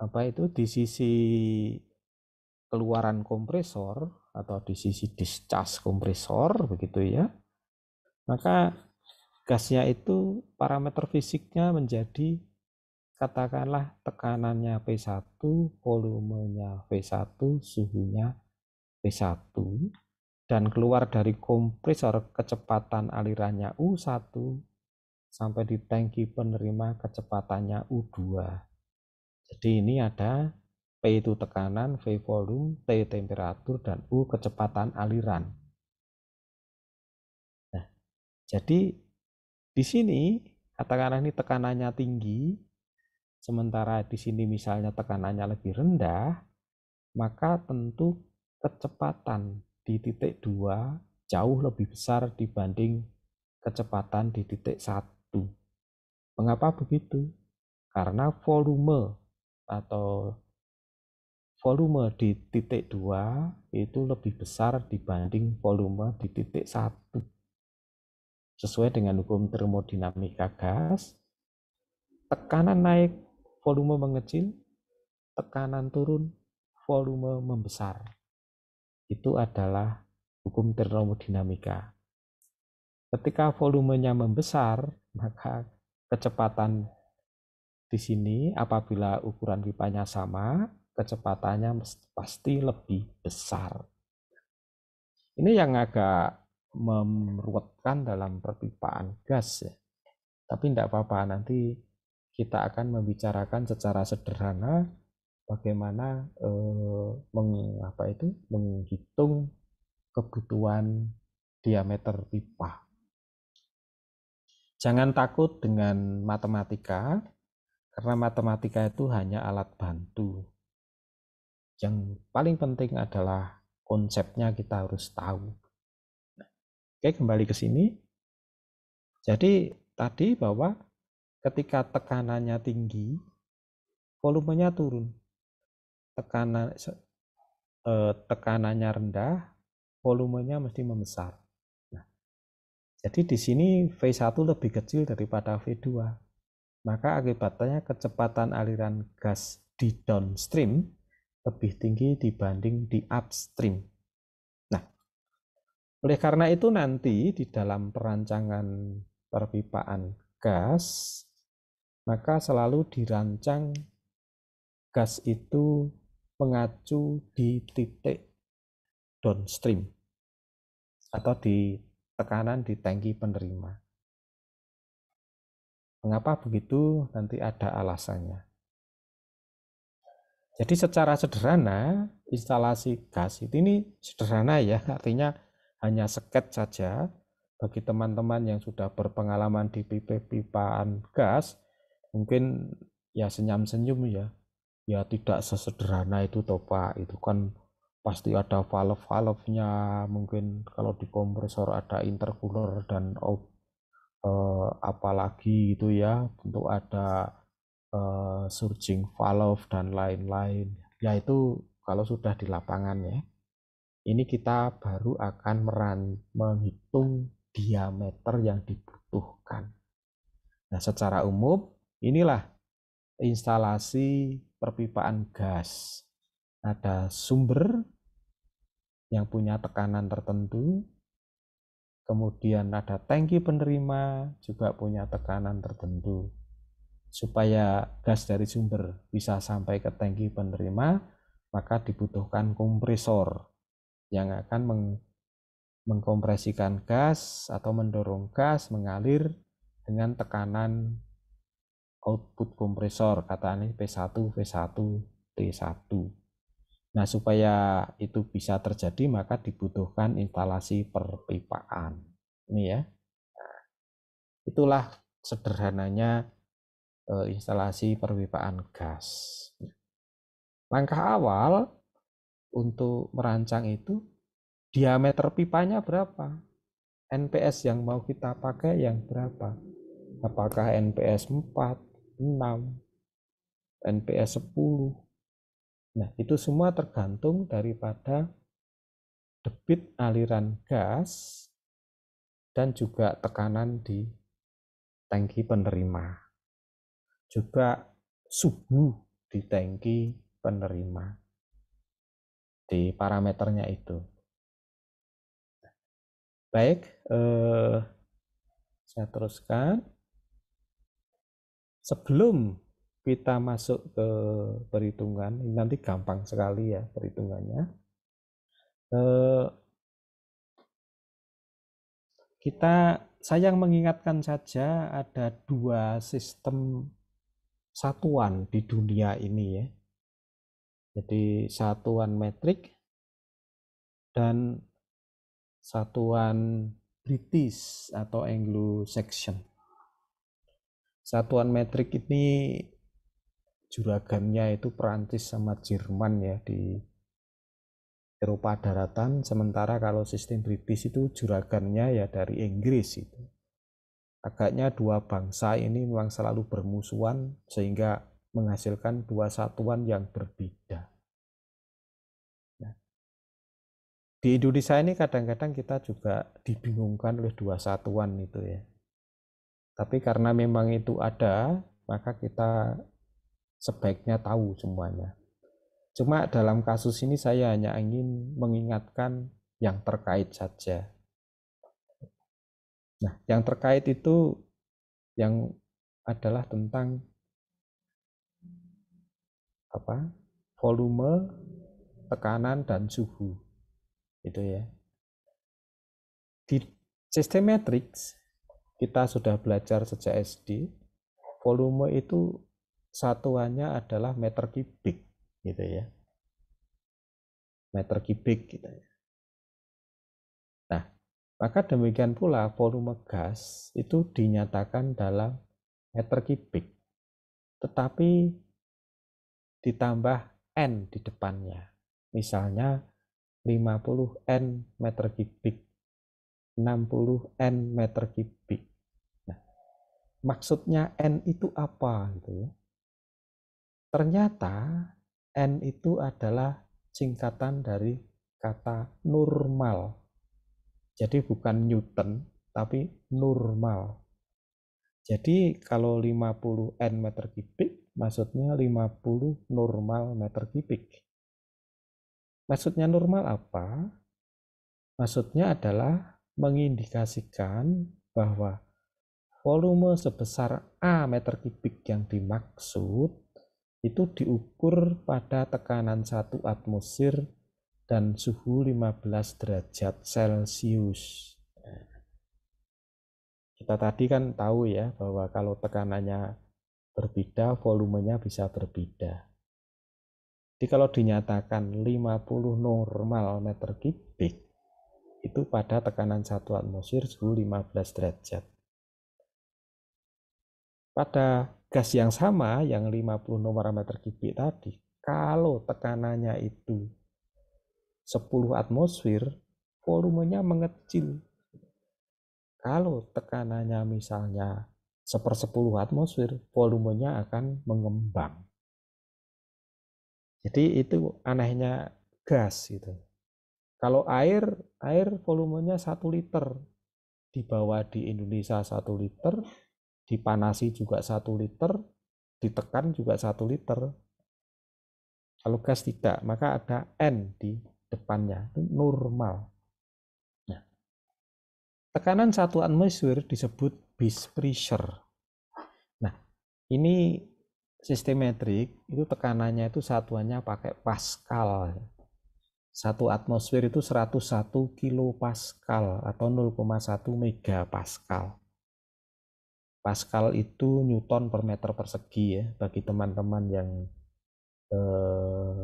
apa itu di sisi keluaran kompresor atau di sisi discharge kompresor begitu ya maka gasnya itu parameter fisiknya menjadi katakanlah tekanannya P1, volumenya V1, suhunya V1 dan keluar dari kompresor kecepatan alirannya U1 sampai di tangki penerima kecepatannya U2. Jadi ini ada P itu tekanan, V volume, T temperatur, dan U kecepatan aliran. Nah, jadi di sini katakanlah ini tekanannya tinggi, sementara di sini misalnya tekanannya lebih rendah, maka tentu kecepatan di titik 2 jauh lebih besar dibanding kecepatan di titik 1. Mengapa begitu? Karena volume atau volume di titik 2 itu lebih besar dibanding volume di titik 1 sesuai dengan hukum termodinamika gas, tekanan naik, volume mengecil, tekanan turun, volume membesar. Itu adalah hukum termodinamika. Ketika volumenya membesar, maka kecepatan di sini apabila ukuran pipanya sama, kecepatannya pasti lebih besar. Ini yang agak meruatkan dalam perpipaan gas ya. Tapi tidak apa-apa, nanti kita akan membicarakan secara sederhana bagaimana eh, meng, apa itu menghitung kebutuhan diameter pipa. Jangan takut dengan matematika karena matematika itu hanya alat bantu. Yang paling penting adalah konsepnya kita harus tahu Oke, kembali ke sini. Jadi tadi bahwa ketika tekanannya tinggi, volumenya turun. Tekanan eh, tekanannya rendah, volumenya mesti membesar. Nah, jadi di sini V1 lebih kecil daripada V2. Maka akibatnya kecepatan aliran gas di downstream lebih tinggi dibanding di upstream. Oleh karena itu nanti di dalam perancangan perpipaan gas, maka selalu dirancang gas itu
mengacu di titik downstream atau di tekanan di tangki penerima.
Mengapa begitu? Nanti ada alasannya. Jadi secara sederhana instalasi gas ini sederhana ya, artinya hanya seket saja. Bagi teman-teman yang sudah berpengalaman di pipa-pipaan gas, mungkin ya senyum-senyum ya. Ya tidak sesederhana itu toh Pak, itu kan pasti ada valve-valve-nya, mungkin kalau di kompresor ada intercooler dan eh, apalagi itu ya, tentu ada eh, surging valve dan lain-lain. yaitu kalau sudah di lapangan ya ini kita baru akan meran, menghitung diameter yang dibutuhkan. Nah, secara umum inilah instalasi perpipaan gas. Ada sumber yang punya tekanan tertentu, kemudian ada tangki penerima juga punya tekanan tertentu. Supaya gas dari sumber bisa sampai ke tangki penerima, maka dibutuhkan kompresor yang akan meng mengkompresikan gas atau mendorong gas mengalir dengan tekanan output kompresor katanya P1, V1, T1. Nah, supaya itu bisa terjadi maka dibutuhkan instalasi perpipaan. Ini ya. Nah, itulah sederhananya eh, instalasi perpipaan gas. Langkah awal untuk merancang itu diameter pipanya berapa NPS yang mau kita pakai yang berapa apakah NPS 4 6 NPS 10 nah itu semua tergantung daripada debit aliran gas dan juga tekanan di tangki penerima
juga suhu di tangki penerima di parameternya itu. Baik, eh, saya teruskan.
Sebelum kita masuk ke perhitungan, ini nanti gampang sekali ya perhitungannya. Eh, kita sayang mengingatkan saja ada dua sistem satuan di dunia ini ya jadi satuan metrik dan satuan British atau Anglo-Saxon. Satuan metrik ini juragannya itu Perancis sama Jerman ya di Eropa daratan, sementara kalau sistem British itu juragannya ya dari Inggris itu. Agaknya dua bangsa ini memang selalu bermusuhan sehingga menghasilkan dua satuan yang berbeda. Nah, di Indonesia ini kadang-kadang kita juga dibingungkan oleh dua satuan itu ya. Tapi karena memang itu ada, maka kita sebaiknya tahu semuanya. Cuma dalam kasus ini saya hanya ingin mengingatkan yang terkait saja.
Nah, yang terkait itu yang adalah tentang apa
volume tekanan dan suhu itu ya di sistem matrix kita sudah belajar sejak SD volume itu satuannya adalah meter kubik gitu ya
meter kubik gitu ya
nah maka demikian pula volume gas itu dinyatakan dalam meter kubik tetapi ditambah N di depannya. Misalnya 50N meter kubik, 60N meter kubik. Nah, maksudnya N itu apa gitu ya? Ternyata N itu adalah singkatan dari kata normal. Jadi bukan Newton, tapi normal. Jadi kalau 50 N meter kubik maksudnya 50 normal meter kubik. Maksudnya normal apa? Maksudnya adalah mengindikasikan bahwa volume sebesar A meter kubik yang dimaksud itu diukur pada tekanan satu atmosfer dan suhu 15 derajat Celcius. Kita tadi kan tahu ya bahwa kalau tekanannya berbeda, volumenya bisa berbeda. Jadi kalau dinyatakan 50 normal meter kubik, itu pada tekanan satu atmosfer suhu 15 derajat. Pada gas yang sama, yang 50 normal meter kubik tadi, kalau tekanannya itu 10 atmosfer, volumenya mengecil. Kalau tekanannya misalnya sepersepuluh atmosfer, volumenya akan mengembang. Jadi itu anehnya gas gitu. Kalau air, air volumenya 1 liter. di bawah di Indonesia 1 liter, dipanasi juga 1 liter, ditekan juga 1 liter. Kalau gas tidak, maka ada N di depannya. Itu normal. Tekanan satu atmosfer disebut base pressure. Nah, ini sistem metrik itu tekanannya itu satuannya pakai pascal. Satu atmosfer itu 101 Pascal atau 0,1 megapascal. Pascal itu newton per meter persegi ya bagi teman-teman yang eh,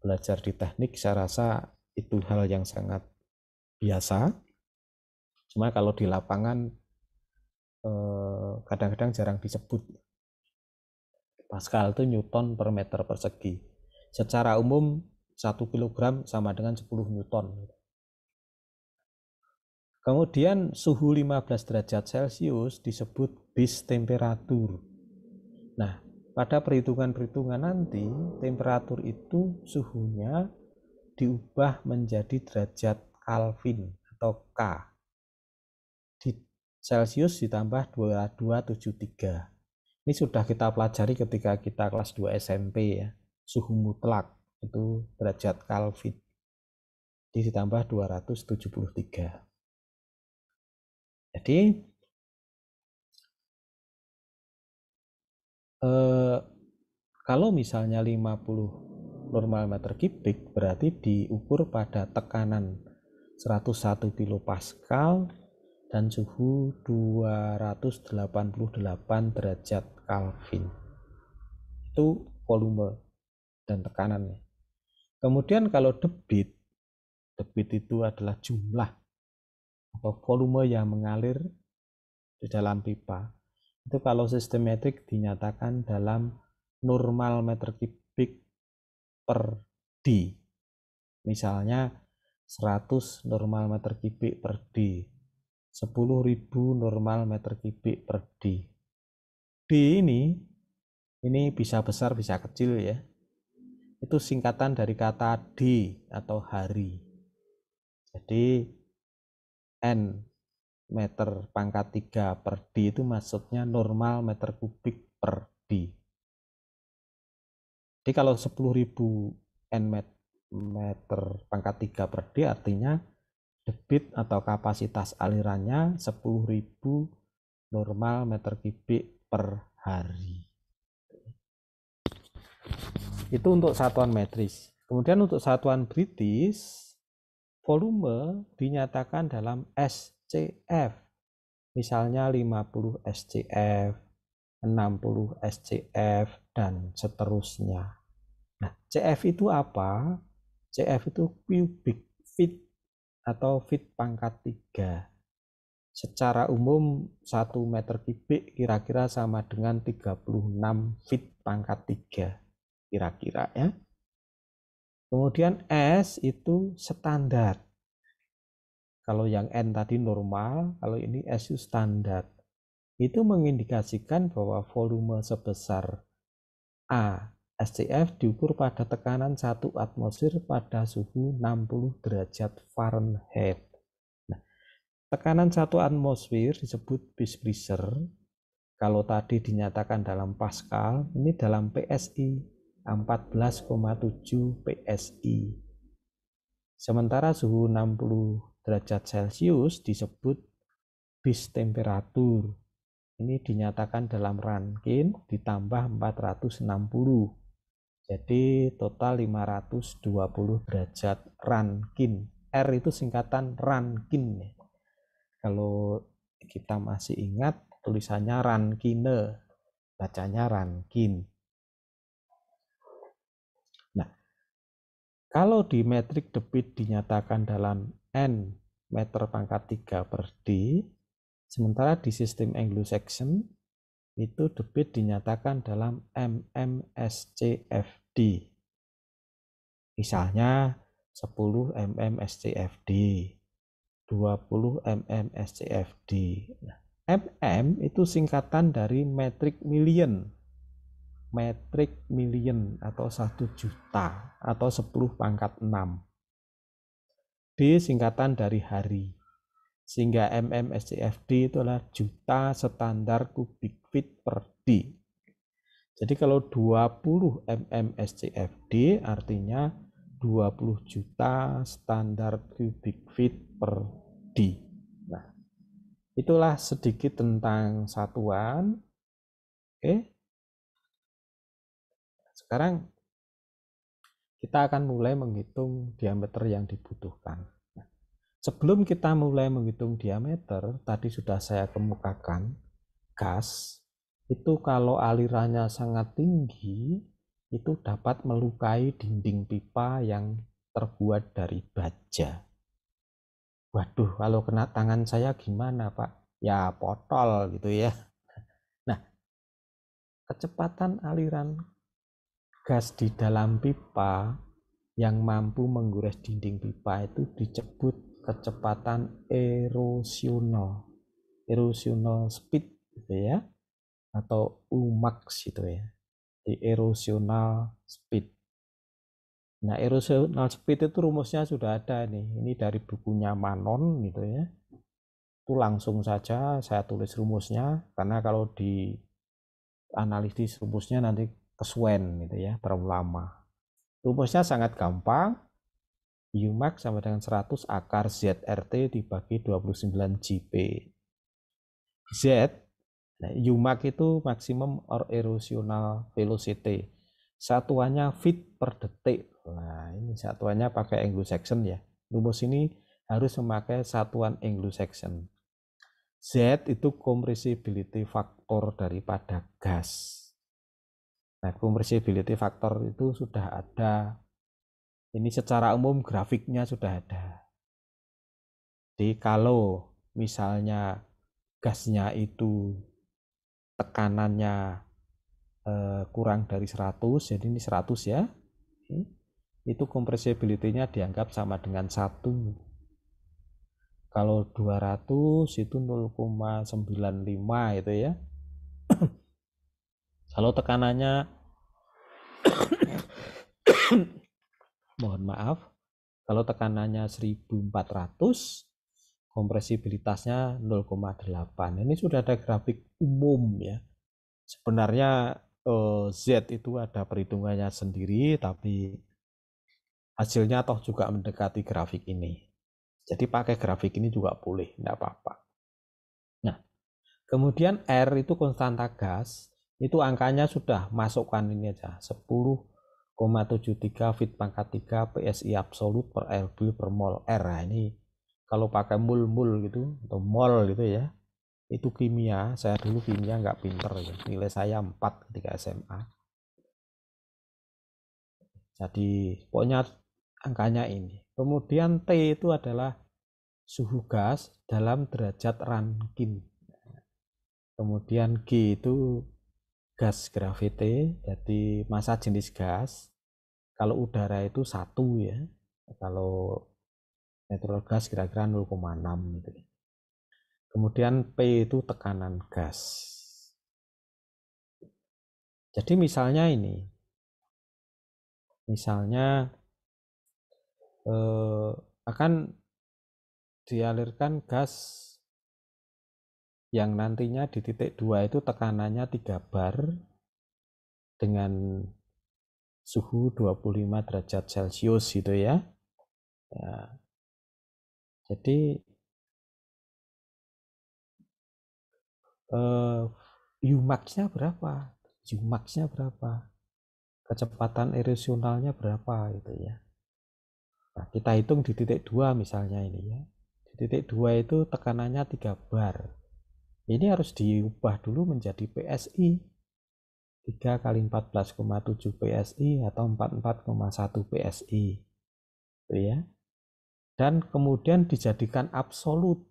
belajar di teknik saya rasa itu hal yang sangat biasa cuma kalau di lapangan eh, kadang-kadang jarang disebut Pascal itu Newton per meter persegi secara umum 1 kg sama dengan 10 Newton kemudian suhu 15 derajat celcius disebut bis temperatur nah pada perhitungan-perhitungan nanti temperatur itu suhunya diubah menjadi derajat Kelvin atau K Celcius ditambah 2273. Ini sudah kita pelajari ketika kita kelas 2 SMP ya. Suhu mutlak
itu derajat Kelvin. Jadi ditambah 273. Jadi eh, kalau misalnya 50 normal
meter kubik berarti diukur pada tekanan 101 kilopascal dan suhu 288 derajat Kelvin. Itu volume dan tekanannya. Kemudian kalau debit, debit itu adalah jumlah atau volume yang mengalir di dalam pipa. Itu kalau sistematik dinyatakan dalam normal meter kubik per D. Misalnya 100 normal meter kubik per D 10.000 normal meter kubik per D. D ini ini bisa besar bisa kecil ya. Itu singkatan dari kata D atau hari. Jadi N meter pangkat 3 per D itu maksudnya normal meter kubik per D. Jadi kalau 10.000 N meter pangkat 3 per D artinya debit atau kapasitas alirannya 10.000 normal meter kubik per hari itu untuk satuan metris kemudian untuk satuan British volume dinyatakan dalam SCF misalnya 50 SCF 60 SCF dan seterusnya nah CF itu apa CF itu cubic feet atau fit pangkat 3. Secara umum 1 meter kubik kira-kira sama dengan 36 fit pangkat 3 kira-kira ya. Kemudian S itu standar. Kalau yang N tadi normal, kalau ini S itu standar. Itu mengindikasikan bahwa volume sebesar A SCF diukur pada tekanan 1 atmosfer pada suhu 60 derajat Fahrenheit. Nah, tekanan 1 atmosfer disebut base pressure. Kalau tadi dinyatakan dalam Pascal, ini dalam PSI 14,7 PSI. Sementara suhu 60 derajat Celcius disebut bis temperatur. Ini dinyatakan dalam Rankine ditambah 460 jadi total 520 derajat Rankin. R itu singkatan Rankin. Ya. Kalau kita masih ingat tulisannya Rankine, bacanya Rankin. Nah, kalau di metrik debit dinyatakan dalam N meter pangkat 3 per D, sementara di sistem Anglo-Saxon itu debit dinyatakan dalam MMSCFD. Misalnya 10 MMSCFD, 20 MMSCFD. MM nah, itu singkatan dari metric million. Metric million atau 1 juta atau 10 pangkat 6. D singkatan dari hari sehingga mm SCFD itu adalah juta standar kubik feet per D. Jadi kalau 20 mm SCFD artinya 20 juta standar kubik feet per D.
Nah, itulah sedikit tentang satuan. Oke. Sekarang kita
akan mulai menghitung diameter yang dibutuhkan. Sebelum kita mulai menghitung diameter, tadi sudah saya kemukakan, gas itu kalau alirannya sangat tinggi, itu dapat melukai dinding pipa yang terbuat dari baja. Waduh, kalau kena tangan saya gimana, Pak? Ya, potol gitu ya. Nah, kecepatan aliran gas di dalam pipa yang mampu menggores dinding pipa itu disebut kecepatan erosional erosional speed gitu ya atau UMAX gitu ya di erosional speed nah erosional speed itu rumusnya sudah ada nih ini dari bukunya Manon gitu ya itu langsung saja saya tulis rumusnya karena kalau di analisis rumusnya nanti kesuen gitu ya terlalu lama rumusnya sangat gampang Umax sama dengan 100 akar ZRT dibagi 29 gp Z, nah Umax itu maksimum or erosional velocity. Satuannya feet per detik. Nah, ini satuannya pakai Anglo-Saxon ya. Rumus ini harus memakai satuan Anglo-Saxon. Z itu compressibility faktor daripada gas. Nah, compressibility faktor itu sudah ada ini secara umum grafiknya sudah ada. Jadi kalau misalnya gasnya itu tekanannya eh, kurang dari 100, jadi ini 100 ya. Hmm, itu compressibility-nya dianggap sama dengan 1. Kalau 200 itu 0,95 itu ya. kalau tekanannya mohon maaf, kalau tekanannya 1400, kompresibilitasnya 0,8. Ini sudah ada grafik umum ya. Sebenarnya eh, Z itu ada perhitungannya sendiri, tapi hasilnya toh juga mendekati grafik ini. Jadi pakai grafik ini juga boleh, tidak apa-apa. Nah, kemudian R itu konstanta gas, itu angkanya sudah masukkan ini aja, 10 0,73 fit pangkat 3 PSI absolut per RB per mol R. Nah, ini kalau pakai mul-mul gitu atau mol gitu ya. Itu kimia, saya dulu kimia nggak pinter ya. Nilai saya 4 ketika SMA. Jadi pokoknya angkanya ini. Kemudian T itu adalah suhu gas dalam derajat Rankin. Kemudian G itu gas gravite, jadi massa jenis gas. Kalau udara itu satu ya, kalau natural gas kira-kira 0,6 gitu. Ya.
Kemudian P itu tekanan gas. Jadi misalnya ini, misalnya eh, akan dialirkan gas
yang nantinya di titik 2 itu tekanannya 3 bar
dengan suhu 25 derajat Celcius gitu ya. ya. Jadi eh Umax-nya berapa?
Umax-nya berapa? Kecepatan erosionalnya berapa gitu ya. Nah, kita hitung di titik 2 misalnya ini ya. Di titik 2 itu tekanannya 3 bar ini harus diubah dulu menjadi PSI 3 kali 14,7 PSI atau 44,1 PSI. Itu ya. Dan kemudian dijadikan absolut.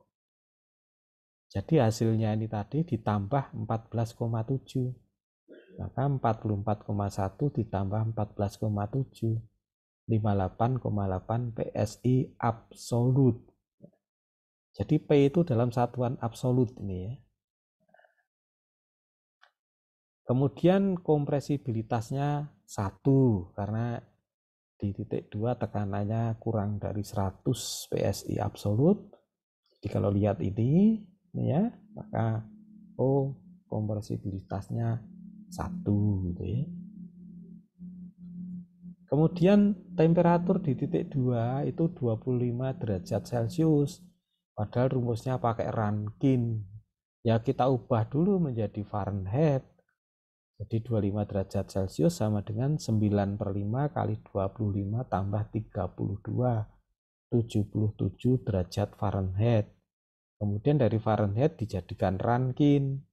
Jadi hasilnya ini tadi ditambah 14,7. Maka 44,1 ditambah 14,7. 58,8 PSI absolut. Jadi P itu dalam satuan absolut ini ya. Kemudian kompresibilitasnya satu karena di titik dua tekanannya kurang dari 100 PSI absolut. Jadi kalau lihat ini, ini ya, maka oh kompresibilitasnya satu gitu ya. Kemudian temperatur di titik dua itu 25 derajat Celcius. Padahal rumusnya pakai Rankine. Ya kita ubah dulu menjadi Fahrenheit jadi 25 derajat Celcius sama dengan 9 per 5 kali 25 tambah 32, 77 derajat Fahrenheit. Kemudian dari Fahrenheit dijadikan Rankine,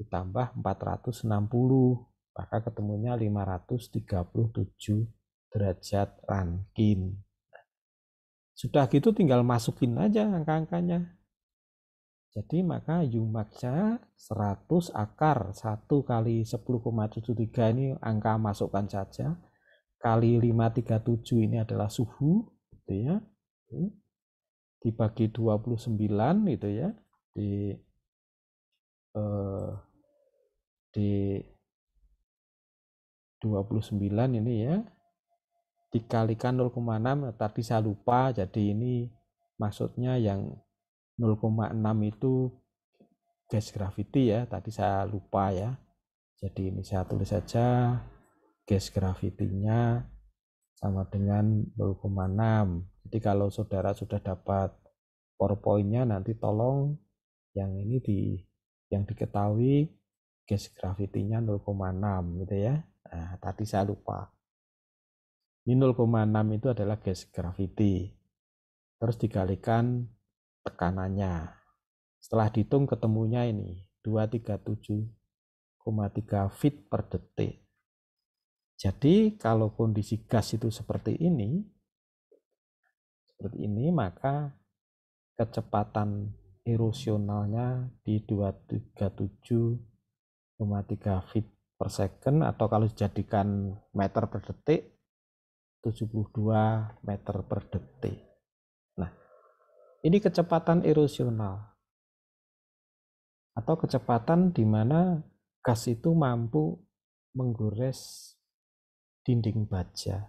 ditambah 460, maka ketemunya 537 derajat Rankin. Sudah gitu tinggal masukin aja angka-angkanya. Jadi maka yumaksa 100 akar 1 kali 10,73 ini angka masukkan saja. Kali 537 ini adalah suhu gitu ya. Dibagi 29
gitu ya. Di eh, di 29 ini ya. Dikalikan
0,6 tadi saya lupa jadi ini maksudnya yang 0,6 itu gas gravity ya tadi saya lupa ya jadi ini saya tulis saja gas gravitinya sama dengan 0,6 jadi kalau saudara sudah dapat powerpointnya nanti tolong yang ini di yang diketahui gas gravitinya 0,6 gitu ya nah, tadi saya lupa ini 0,6 itu adalah gas gravity terus dikalikan tekanannya. Setelah dihitung ketemunya ini 237,3 feet per detik. Jadi kalau kondisi gas itu seperti ini, seperti ini maka kecepatan erosionalnya di 237,3 feet per second atau kalau dijadikan meter per detik 72 meter per detik. Ini kecepatan erosional atau kecepatan di mana gas itu mampu menggores dinding baja.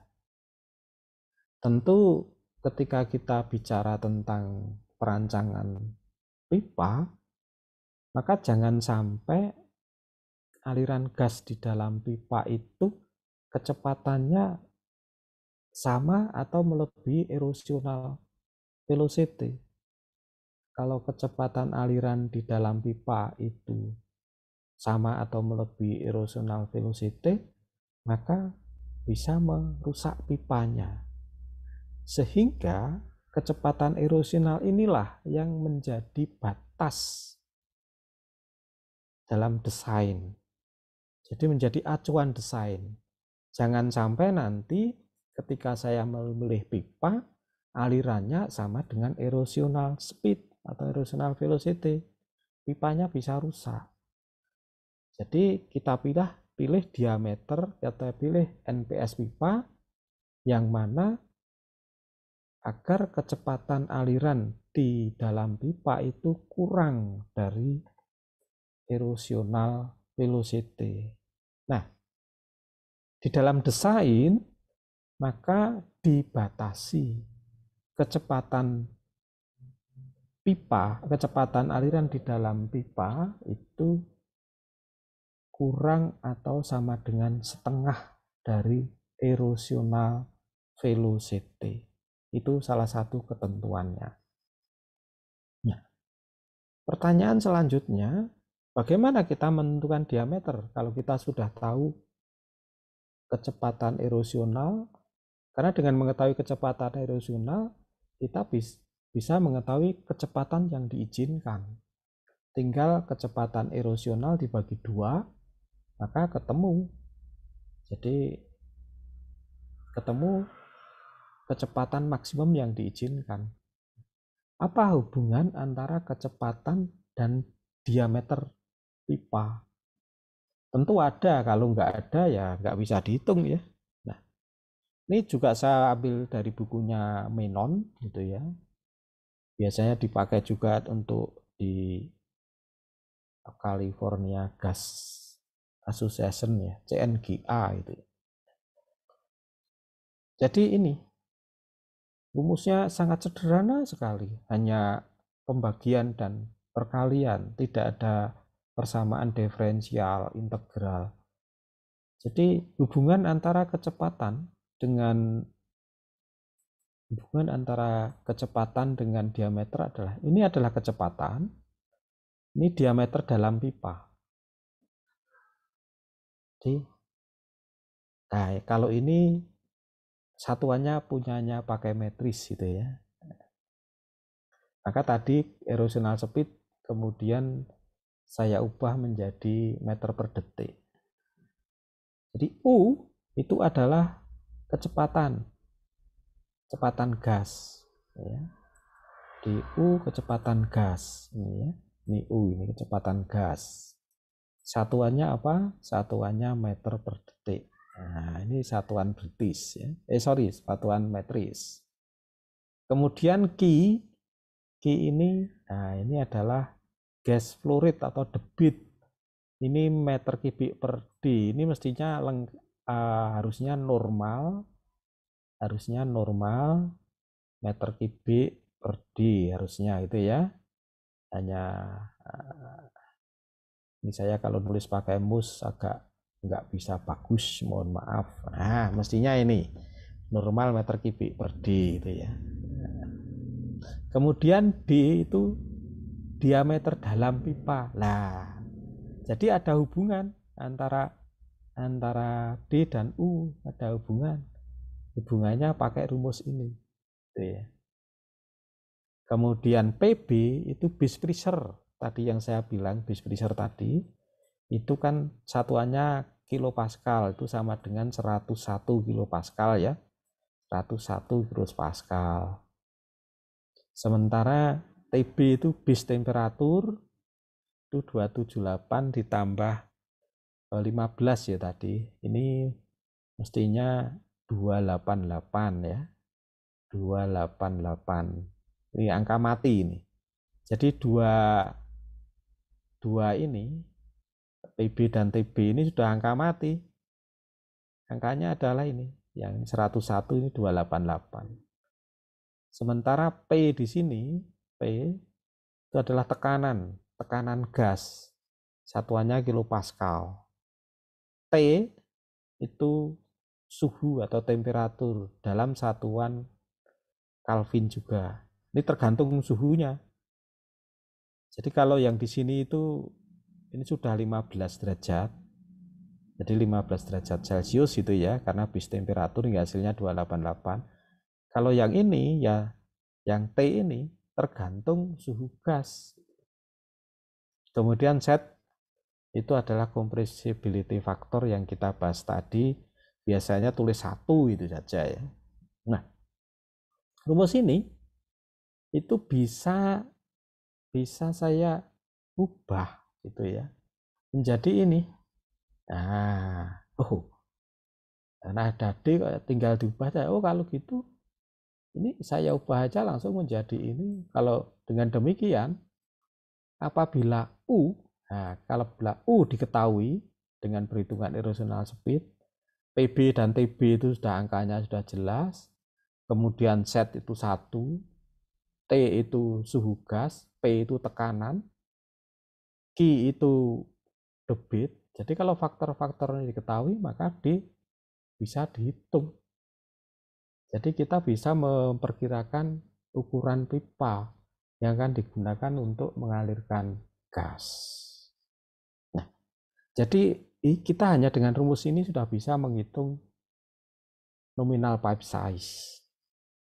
Tentu ketika kita bicara tentang perancangan pipa, maka jangan sampai aliran gas di dalam pipa itu kecepatannya sama atau melebihi erosional velocity. Kalau kecepatan aliran di dalam pipa itu sama atau melebihi erosional velocity, maka bisa merusak pipanya. Sehingga kecepatan erosional inilah yang menjadi batas dalam desain. Jadi menjadi acuan desain. Jangan sampai nanti ketika saya memilih pipa, alirannya sama dengan erosional speed atau erosional velocity pipanya bisa rusak jadi kita pilih pilih diameter kita pilih NPS pipa yang mana agar kecepatan aliran di dalam pipa itu kurang dari erosional velocity. Nah, di dalam desain maka dibatasi kecepatan pipa, kecepatan aliran di dalam pipa itu kurang atau sama dengan setengah dari erosional velocity. Itu salah satu ketentuannya. Nah, pertanyaan selanjutnya, bagaimana kita menentukan diameter kalau kita sudah tahu kecepatan erosional? Karena dengan mengetahui kecepatan erosional, kita bisa mengetahui kecepatan yang diizinkan. Tinggal kecepatan erosional dibagi dua, maka ketemu. Jadi ketemu kecepatan maksimum yang diizinkan. Apa hubungan antara kecepatan dan diameter pipa? Tentu ada, kalau nggak ada ya nggak bisa dihitung ya. Ini juga saya ambil dari bukunya Menon gitu ya. Biasanya dipakai juga untuk di California Gas Association ya, CNGA itu. Ya. Jadi ini rumusnya sangat sederhana sekali, hanya pembagian dan perkalian, tidak ada persamaan diferensial integral. Jadi hubungan antara kecepatan dengan hubungan antara kecepatan dengan diameter adalah ini adalah
kecepatan, ini diameter dalam pipa. Jadi, nah kalau ini satuannya
punyanya pakai metris gitu ya. Maka tadi erosional speed kemudian saya ubah menjadi meter per detik. Jadi U itu adalah kecepatan kecepatan gas ya U kecepatan gas ini ya ini u ini kecepatan gas satuannya apa satuannya meter per detik nah ini satuan British ya eh sorry satuan metris kemudian ki ki ini nah ini adalah gas fluorid atau debit ini meter kubik per d ini mestinya uh, harusnya normal harusnya normal meter kubik per D harusnya itu ya hanya uh, ini saya kalau nulis pakai mus agak nggak bisa bagus mohon maaf nah mestinya ini normal meter kubik per D itu ya kemudian D itu diameter dalam pipa lah jadi ada hubungan antara antara D dan U ada hubungan. Hubungannya pakai rumus ini. Gitu ya. Kemudian PB itu bis freezer. Tadi yang saya bilang bis freezer tadi itu kan satuannya kilopascal itu sama dengan 101 kilopascal ya. 101 kilopascal. Sementara TB itu bis temperatur itu 278 ditambah 15 eh, ya tadi. Ini mestinya 288 ya. 288. Ini angka mati ini. Jadi dua dua ini tb dan TB ini sudah angka mati. Angkanya adalah ini yang 101 ini 288. Sementara P di sini P itu adalah tekanan, tekanan gas. Satuannya kilopascal. T itu suhu atau temperatur dalam satuan Kelvin juga. Ini tergantung suhunya. Jadi kalau yang di sini itu ini sudah 15 derajat. Jadi 15 derajat Celcius itu ya karena bis temperatur nggak ya hasilnya 288. Kalau yang ini ya yang T ini tergantung suhu gas. Kemudian set itu adalah compressibility factor yang kita bahas tadi biasanya tulis satu itu saja ya nah rumus ini itu bisa bisa saya ubah gitu ya menjadi ini nah oh karena ada D tinggal diubah saja oh kalau gitu ini saya ubah aja langsung menjadi ini kalau dengan demikian apabila U Nah, kalau bila U uh, diketahui dengan perhitungan erosional speed, PB dan TB itu sudah angkanya sudah jelas, kemudian Z itu satu, T itu suhu gas, P itu tekanan, Q itu debit. Jadi kalau faktor faktor ini diketahui, maka D bisa dihitung. Jadi kita bisa memperkirakan ukuran pipa yang akan digunakan untuk mengalirkan gas. Jadi kita hanya dengan rumus ini sudah bisa menghitung nominal pipe size.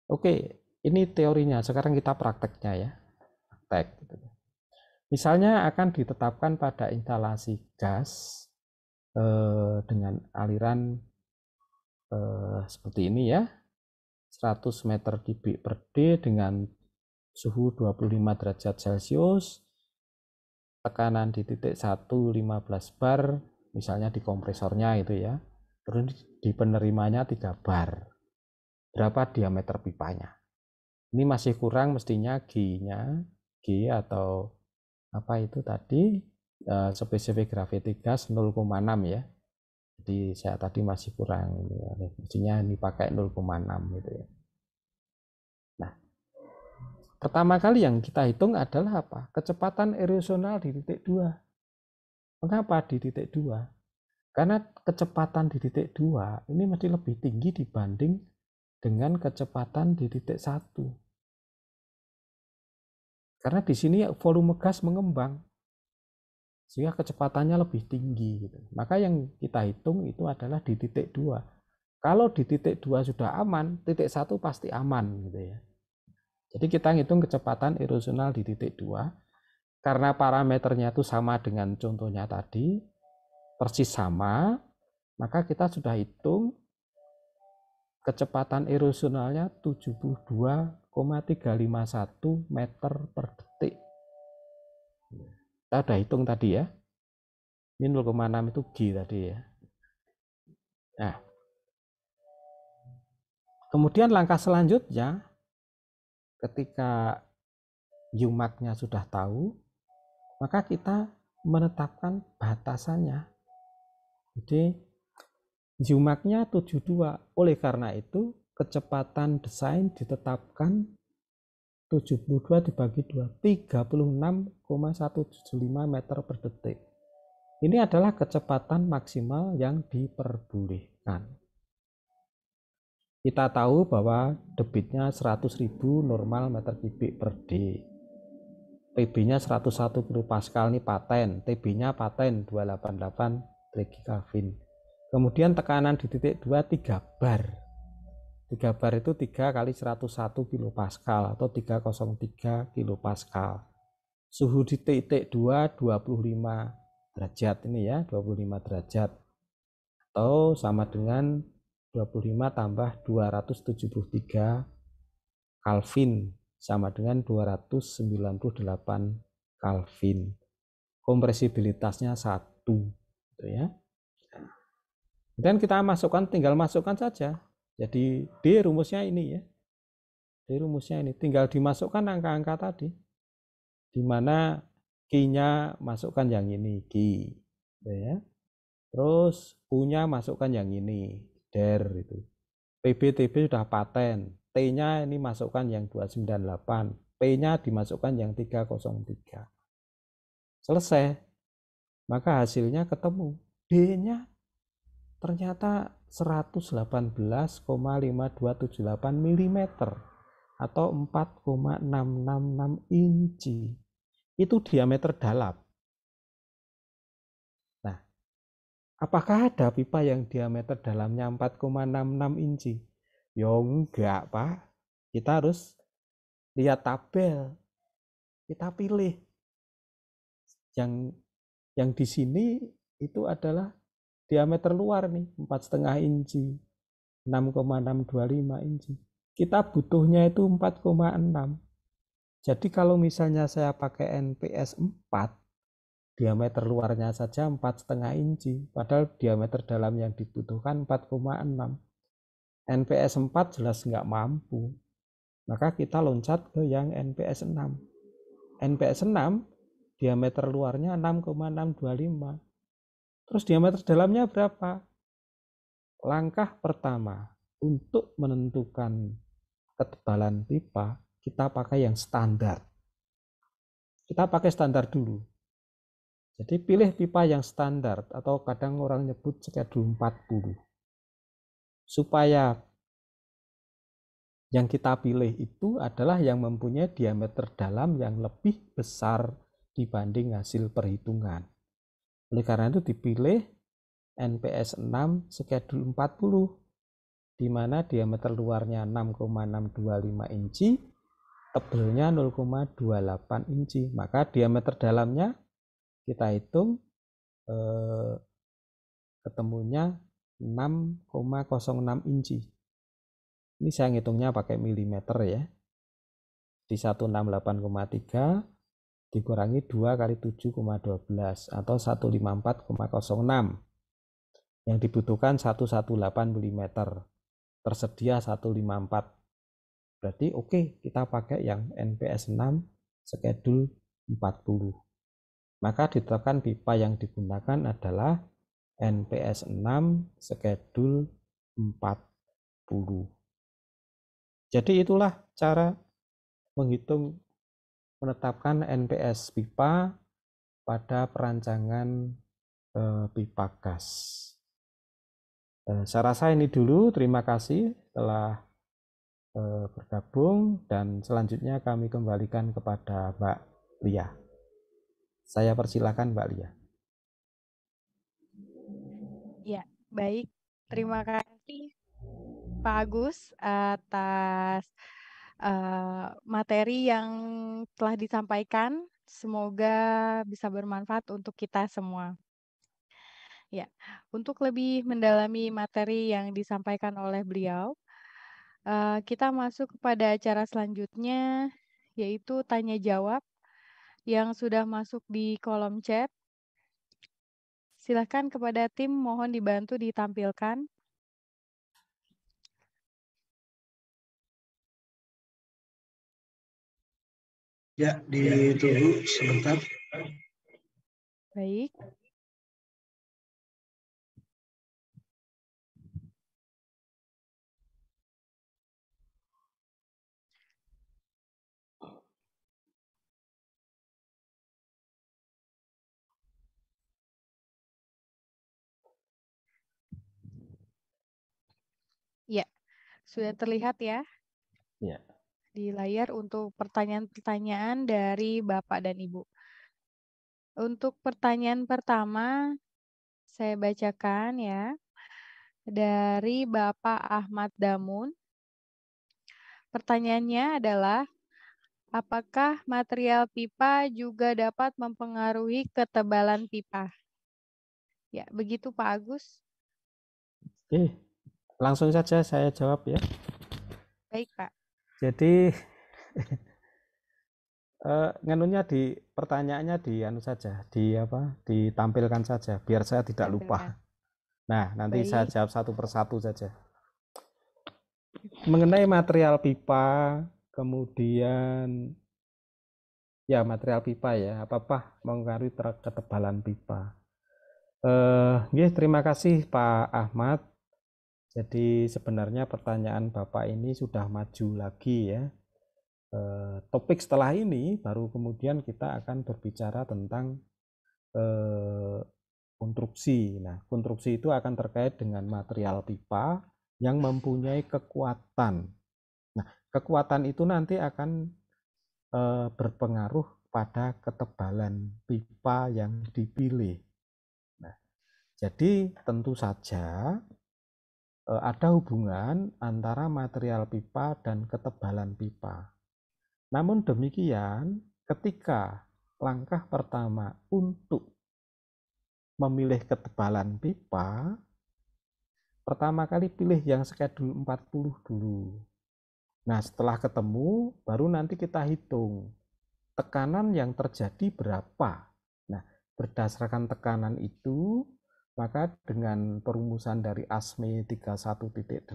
Oke, ini teorinya. Sekarang kita prakteknya ya. Praktek. Gitu. Misalnya akan ditetapkan pada instalasi gas eh, dengan aliran eh, seperti ini ya. 100 meter kubik per D dengan suhu 25 derajat Celcius tekanan di titik 1 15 bar misalnya di kompresornya itu ya terus di penerimanya 3 bar berapa diameter pipanya ini masih kurang mestinya G-nya G atau apa itu tadi eh, spesifik gravity gas 0,6 ya jadi saya tadi masih kurang ini ya. mestinya ini pakai 0,6 gitu ya Pertama kali yang kita hitung adalah apa? Kecepatan erosional di titik 2. Mengapa di titik 2? Karena kecepatan di titik 2 ini mesti lebih tinggi dibanding dengan kecepatan di titik 1. Karena di sini volume gas mengembang, sehingga kecepatannya lebih tinggi. Gitu. Maka yang kita hitung itu adalah di titik 2. Kalau di titik 2 sudah aman, titik 1 pasti aman, gitu ya. Jadi kita ngitung kecepatan erosional di titik 2 karena parameternya itu sama dengan contohnya tadi, persis sama, maka kita sudah hitung kecepatan erosionalnya 72,351 meter per detik. Kita sudah hitung tadi ya. Ini 0,6 itu G tadi ya. Nah, kemudian langkah selanjutnya ketika jumatnya sudah tahu, maka kita menetapkan batasannya. Jadi jumatnya 72. Oleh karena itu, kecepatan desain ditetapkan 72 dibagi 2, 36,175 meter per detik. Ini adalah kecepatan maksimal yang diperbolehkan. Kita tahu bahwa debitnya 100.000 normal meter kubik per D. TB-nya 101 kilopascal ini paten, TB-nya paten 288 Regi Kelvin. Kemudian tekanan di titik 2 3 bar. 3 bar itu 3 kali 101 kilopascal atau 303 kilopascal. Suhu di titik 2 25 derajat ini ya, 25 derajat. Atau sama dengan 25 tambah 273 Kelvin sama dengan 298 Kelvin. Kompresibilitasnya 1 gitu ya. Kemudian kita masukkan tinggal masukkan saja. Jadi D rumusnya ini ya. D rumusnya ini tinggal dimasukkan angka-angka tadi. Di mana Q-nya masukkan yang ini Q gitu ya. Terus U-nya masukkan yang ini der itu PBTB sudah paten T-nya ini masukkan yang 298 P-nya dimasukkan yang 303 selesai maka hasilnya ketemu D-nya ternyata 118,5278 mm atau 4,666 inci itu diameter dalam Apakah ada pipa yang diameter dalamnya 4,66 inci? Ya enggak, Pak. Kita harus lihat tabel. Kita pilih yang yang di sini itu adalah diameter luar nih, 4,5 inci. 6,625 inci. Kita butuhnya itu 4,6. Jadi kalau misalnya saya pakai NPS 4, diameter luarnya saja 4,5 inci, padahal diameter dalam yang dibutuhkan 4,6. NPS 4 jelas nggak mampu, maka kita loncat ke yang NPS 6. NPS 6 diameter luarnya 6,625. Terus diameter dalamnya berapa? Langkah pertama untuk menentukan ketebalan pipa, kita pakai yang standar. Kita pakai standar dulu jadi pilih pipa yang standar atau kadang orang nyebut skedul 40. Supaya yang kita pilih itu adalah yang mempunyai diameter dalam yang lebih besar dibanding hasil perhitungan. Oleh karena itu dipilih NPS 6 skedul 40 di mana diameter luarnya 6,625 inci, tebelnya 0,28 inci. Maka diameter dalamnya kita hitung eh, ketemunya 6,06 inci. Ini saya ngitungnya pakai milimeter ya. Di 168,3 dikurangi 2 kali 7,12 atau 154,06. Yang dibutuhkan 118 mm. Tersedia 154. Berarti oke, okay, kita pakai yang NPS 6 schedule
40.
Maka ditetapkan pipa yang digunakan adalah NPS 6 Schedule 40. Jadi itulah cara menghitung menetapkan NPS pipa pada perancangan eh, pipa gas. Eh, saya rasa ini dulu. Terima kasih telah eh, bergabung dan selanjutnya kami kembalikan kepada Mbak Lia. Saya persilakan Mbak Lia.
Ya, baik. Terima kasih Pak Agus atas uh, materi yang telah disampaikan. Semoga bisa bermanfaat untuk kita semua. Ya, untuk lebih mendalami materi yang disampaikan oleh beliau, eh, kita masuk kepada acara selanjutnya, yaitu tanya jawab yang sudah masuk di kolom chat. silakan kepada tim mohon
dibantu ditampilkan.
Ya, ditunggu sebentar.
Baik.
sudah terlihat ya? Ya. Di layar untuk pertanyaan-pertanyaan dari Bapak dan Ibu. Untuk pertanyaan pertama, saya bacakan ya. Dari Bapak Ahmad Damun. Pertanyaannya adalah, apakah material pipa juga dapat mempengaruhi ketebalan pipa? Ya, begitu Pak Agus.
Oke, langsung saja saya jawab ya. Baik, Pak. Jadi eh, nganunya di pertanyaannya di anu saja, di apa? Ditampilkan saja biar saya tidak lupa. Nah, nanti Baik. saya jawab satu persatu saja. Mengenai material pipa, kemudian ya material pipa ya, apa apakah mengaruhi ketebalan pipa? Eh, ya, terima kasih Pak Ahmad jadi sebenarnya pertanyaan Bapak ini sudah maju lagi ya. Eh, topik setelah ini baru kemudian kita akan berbicara tentang eh, konstruksi. Nah, konstruksi itu akan terkait dengan material pipa yang mempunyai kekuatan. Nah, kekuatan itu nanti akan eh, berpengaruh pada ketebalan pipa yang dipilih. Nah, jadi tentu saja E, ada hubungan antara material pipa dan ketebalan pipa. Namun demikian, ketika langkah pertama untuk memilih ketebalan pipa, pertama kali pilih yang schedule 40 dulu. Nah, setelah ketemu, baru nanti kita hitung tekanan yang terjadi berapa. Nah, berdasarkan tekanan itu, maka dengan perumusan dari ASME 31.8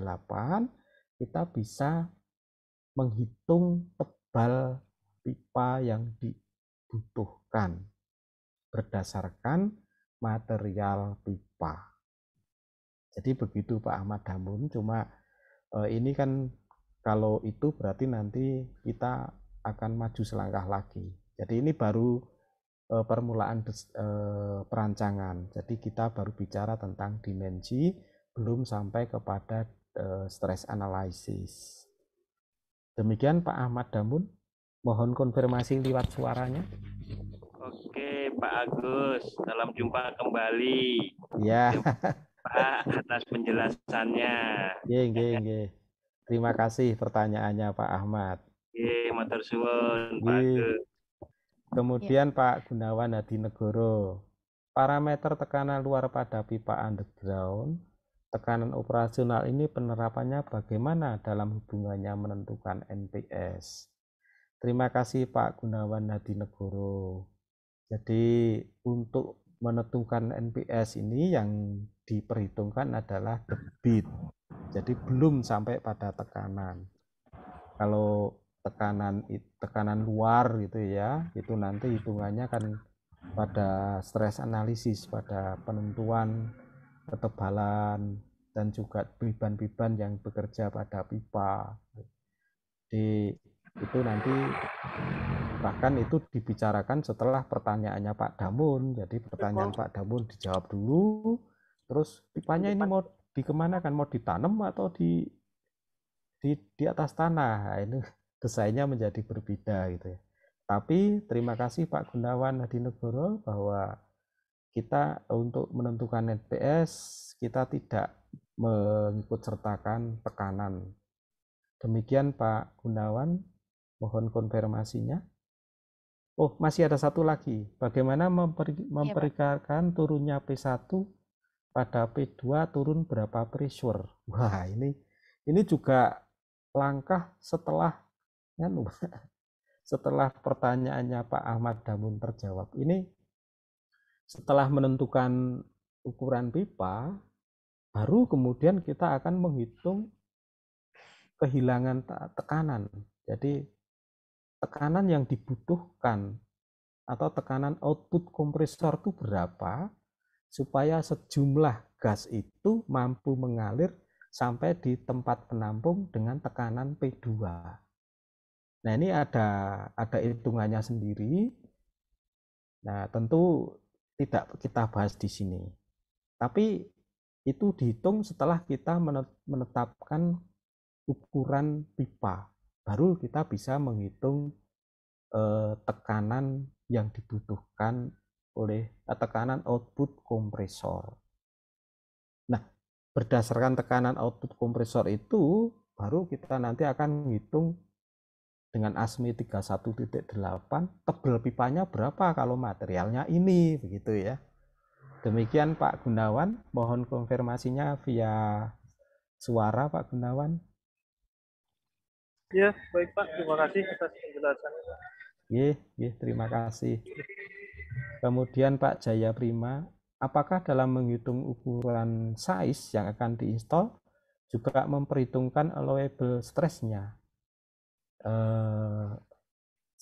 kita bisa menghitung tebal pipa yang dibutuhkan berdasarkan material pipa. Jadi begitu Pak Ahmad Damun, cuma eh, ini kan kalau itu berarti nanti kita akan maju selangkah lagi. Jadi ini baru Eh, permulaan eh, perancangan. Jadi kita baru bicara tentang dimensi, belum sampai kepada eh, stress analysis. Demikian Pak Ahmad Damun. Mohon konfirmasi lewat suaranya.
Oke, Pak Agus. dalam jumpa kembali. Ya. Pak atas penjelasannya.
Ye, ye, ye. Terima kasih pertanyaannya Pak Ahmad.
Oke, matur suwun Pak
Agus. Iya. Kemudian ya. Pak Gunawan Hadinegoro, parameter tekanan luar pada pipa underground, tekanan operasional ini penerapannya bagaimana dalam hubungannya menentukan NPS. Terima kasih Pak Gunawan Hadinegoro. Jadi untuk menentukan NPS ini yang diperhitungkan adalah debit. Jadi belum sampai pada tekanan. Kalau tekanan tekanan luar gitu ya itu nanti hitungannya kan pada stres analisis pada penentuan ketebalan dan juga biban-biban yang bekerja pada pipa di itu nanti bahkan itu dibicarakan setelah pertanyaannya Pak Damun jadi pertanyaan Pak Damun dijawab dulu terus pipanya ini mau dikemanakan mau ditanam atau di di di atas tanah nah, ini desainnya menjadi berbeda gitu ya. Tapi terima kasih Pak Gunawan Hadinegoro bahwa kita untuk menentukan NPS kita tidak mengikut sertakan tekanan. Demikian Pak Gunawan, mohon konfirmasinya. Oh, masih ada satu lagi. Bagaimana memper, iya, memperikarkan ya, turunnya P1 pada P2 turun berapa pressure? Wah, ini ini juga langkah setelah nganu setelah pertanyaannya Pak Ahmad Damun terjawab, ini setelah menentukan ukuran pipa, baru kemudian kita akan menghitung kehilangan tekanan. Jadi tekanan yang dibutuhkan atau tekanan output kompresor itu berapa supaya sejumlah gas itu mampu mengalir sampai di tempat penampung dengan tekanan P2. Nah, ini ada ada hitungannya sendiri. Nah, tentu tidak kita bahas di sini. Tapi itu dihitung setelah kita menetapkan ukuran pipa. Baru kita bisa menghitung eh, tekanan yang dibutuhkan oleh eh, tekanan output kompresor. Nah, berdasarkan tekanan output kompresor itu baru kita nanti akan menghitung dengan ASMI 31.8 tebal pipanya berapa kalau materialnya ini begitu ya demikian Pak Gunawan mohon konfirmasinya via suara Pak Gunawan
ya baik Pak terima kasih atas penjelasannya
Ye, iya, ye, iya. terima kasih. Kemudian Pak Jaya Prima, apakah dalam menghitung ukuran size yang akan diinstal juga memperhitungkan allowable stressnya? Eh,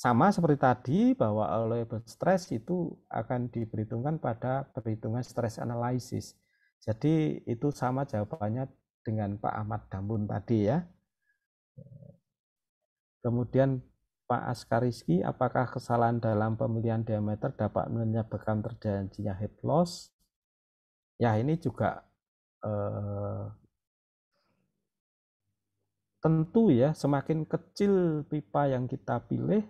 sama seperti tadi bahwa allowable stress itu akan diperhitungkan pada perhitungan stress analysis. Jadi itu sama jawabannya dengan Pak Ahmad Dambun tadi ya. Kemudian Pak Askariski, apakah kesalahan dalam pemilihan diameter dapat menyebabkan terjadinya head loss? Ya ini juga eh, tentu ya semakin kecil pipa yang kita pilih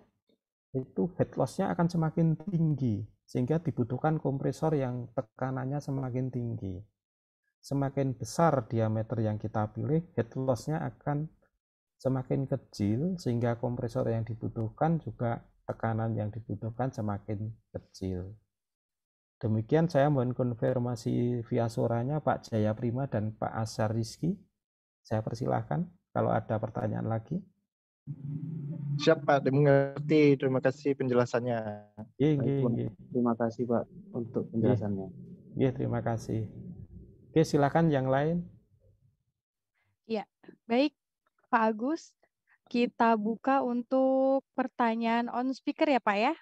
itu head loss-nya akan semakin tinggi sehingga dibutuhkan kompresor yang tekanannya semakin tinggi. Semakin besar diameter yang kita pilih, head loss-nya akan semakin kecil sehingga kompresor yang dibutuhkan juga tekanan yang dibutuhkan semakin kecil. Demikian saya mohon konfirmasi via suaranya Pak Jaya Prima dan Pak Asar Rizki. Saya persilahkan kalau ada pertanyaan lagi. Siap Pak, dimengerti. Terima kasih penjelasannya. Iya, ye, iya, ye. Iya. Terima kasih Pak untuk iya. penjelasannya. Iya, terima kasih. Oke, silakan yang lain.
Iya, baik Pak Agus. Kita buka untuk pertanyaan on speaker ya Pak ya.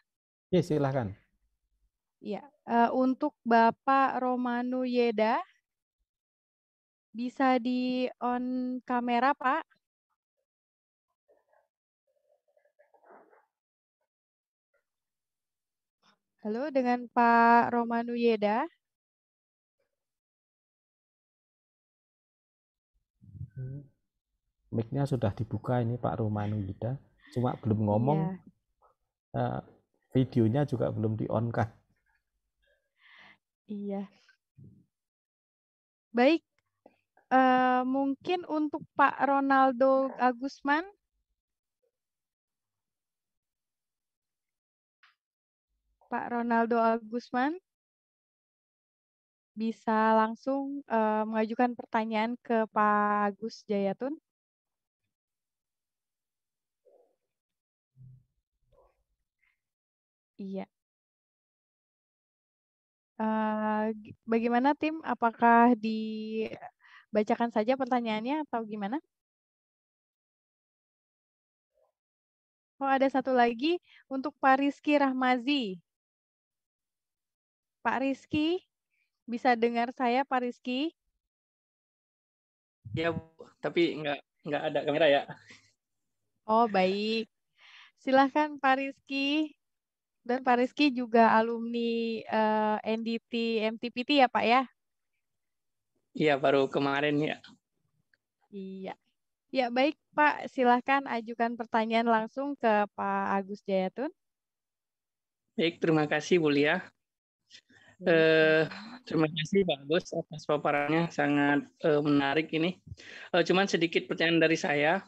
Iya, silakan.
Iya, uh, untuk Bapak Romano Yeda, bisa di on kamera, Pak?
Halo, dengan Pak Romanu Yeda.
mic sudah dibuka ini Pak
Romanu Yeda, cuma belum iya. ngomong. Iya. Uh, videonya juga belum di-on
kan. Iya. Baik, Eh, mungkin untuk Pak Ronaldo Agusman. Pak Ronaldo Agusman bisa langsung uh, mengajukan pertanyaan ke Pak Agus Jayatun.
Iya. Uh, bagaimana tim? Apakah di bacakan saja pertanyaannya atau gimana?
Oh, ada satu lagi untuk Pak Rizky Rahmazi. Pak Rizky, bisa dengar saya Pak Rizky?
Ya, Bu. tapi nggak nggak ada kamera ya.
Oh, baik. Silahkan Pak Rizky. Dan Pak Rizky juga alumni uh, eh, NDT MTPT ya Pak ya?
Iya, baru kemarin ya.
Iya. Ya, baik Pak. Silahkan ajukan pertanyaan langsung ke Pak Agus Jayatun.
Baik, terima kasih Bu Lia. Iya. Eh, terima kasih Pak Agus atas paparannya sangat eh, menarik ini. Eh, cuman sedikit pertanyaan dari saya.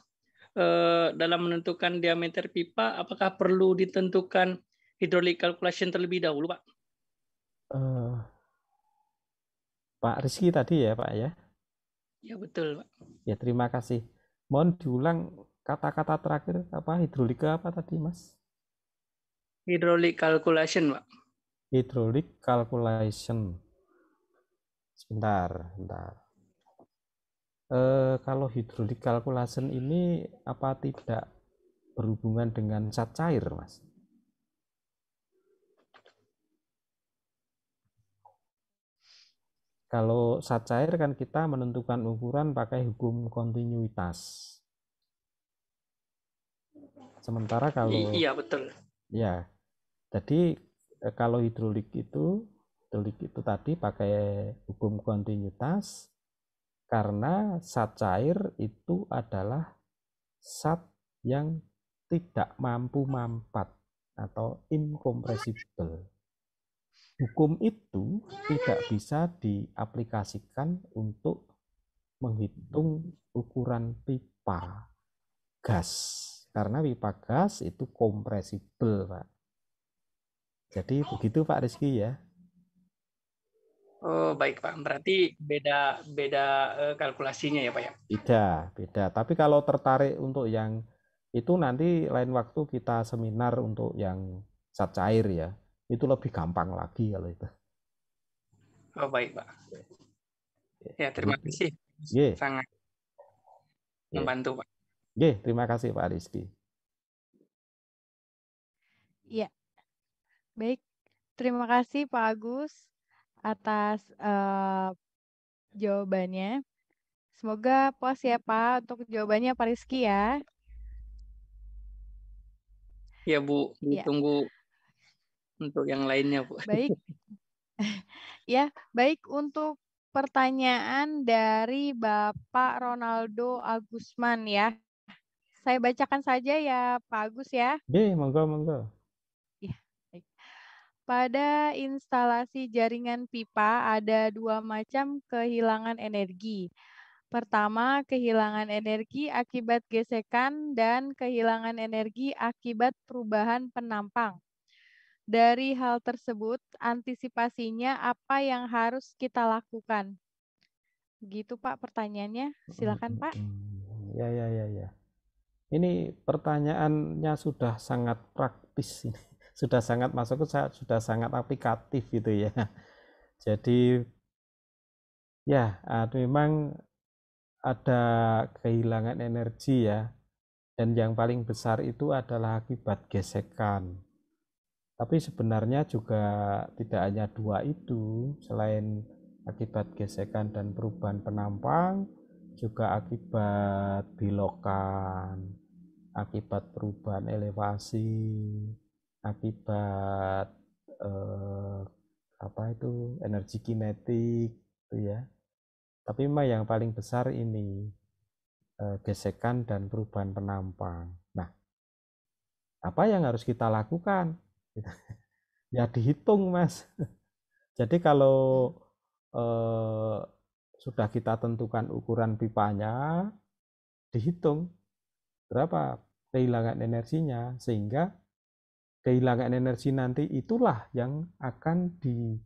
Eh, dalam menentukan diameter pipa, apakah perlu ditentukan hidrolik calculation terlebih dahulu, Pak?
Uh, Pak Rizky tadi ya Pak ya.
Ya betul Pak.
Ya terima kasih. Mohon diulang kata-kata terakhir apa hidrolik apa tadi Mas?
Hidrolik calculation Pak.
Hidrolik calculation. Sebentar, sebentar. Eh, kalau hidrolik calculation ini apa tidak berhubungan dengan cat cair Mas? Kalau saat cair kan kita menentukan ukuran pakai hukum kontinuitas. Sementara kalau Iya, betul. Ya. Jadi eh, kalau hidrolik itu hidrolik itu tadi pakai hukum kontinuitas karena saat cair itu adalah saat yang tidak mampu mampat atau incompressible hukum itu tidak bisa diaplikasikan untuk menghitung ukuran pipa gas karena pipa gas itu kompresibel pak jadi begitu pak Rizky ya
Oh baik pak, berarti beda beda eh, kalkulasinya ya pak ya?
Tidak beda, tapi kalau tertarik untuk yang itu nanti lain waktu kita seminar untuk yang zat cair ya, itu lebih gampang lagi kalau itu.
Oh baik pak. Ya terima kasih. Ye. Sangat Ye. membantu pak.
Ye, terima kasih pak
Rizky.
Ya baik
terima kasih pak Agus atas uh, jawabannya. Semoga puas ya Pak untuk jawabannya Pak Rizky ya.
Ya Bu, ya. tunggu untuk yang lainnya, Bu. Baik.
ya, baik untuk pertanyaan dari Bapak Ronaldo Agusman ya. Saya bacakan saja ya Pak Agus ya.
Oke, monggo monggo.
Iya, Pada instalasi jaringan pipa ada dua macam kehilangan energi. Pertama, kehilangan energi akibat gesekan dan kehilangan energi akibat perubahan penampang. Dari hal tersebut, antisipasinya apa yang harus kita lakukan? Gitu Pak pertanyaannya. Silakan Pak.
Ya, ya, ya, ya. Ini pertanyaannya sudah sangat praktis ini. Sudah sangat masuk sudah sangat aplikatif gitu ya. Jadi ya ah, memang ada kehilangan energi ya dan yang paling besar itu adalah akibat gesekan tapi sebenarnya juga tidak hanya dua itu, selain akibat gesekan dan perubahan penampang, juga akibat bilokan, akibat perubahan elevasi, akibat eh, apa itu energi kinetik, itu ya. Tapi memang yang paling besar ini eh, gesekan dan perubahan penampang. Nah, apa yang harus kita lakukan? ya dihitung mas jadi kalau eh, sudah kita tentukan ukuran pipanya dihitung berapa kehilangan energinya sehingga kehilangan energi nanti itulah yang akan di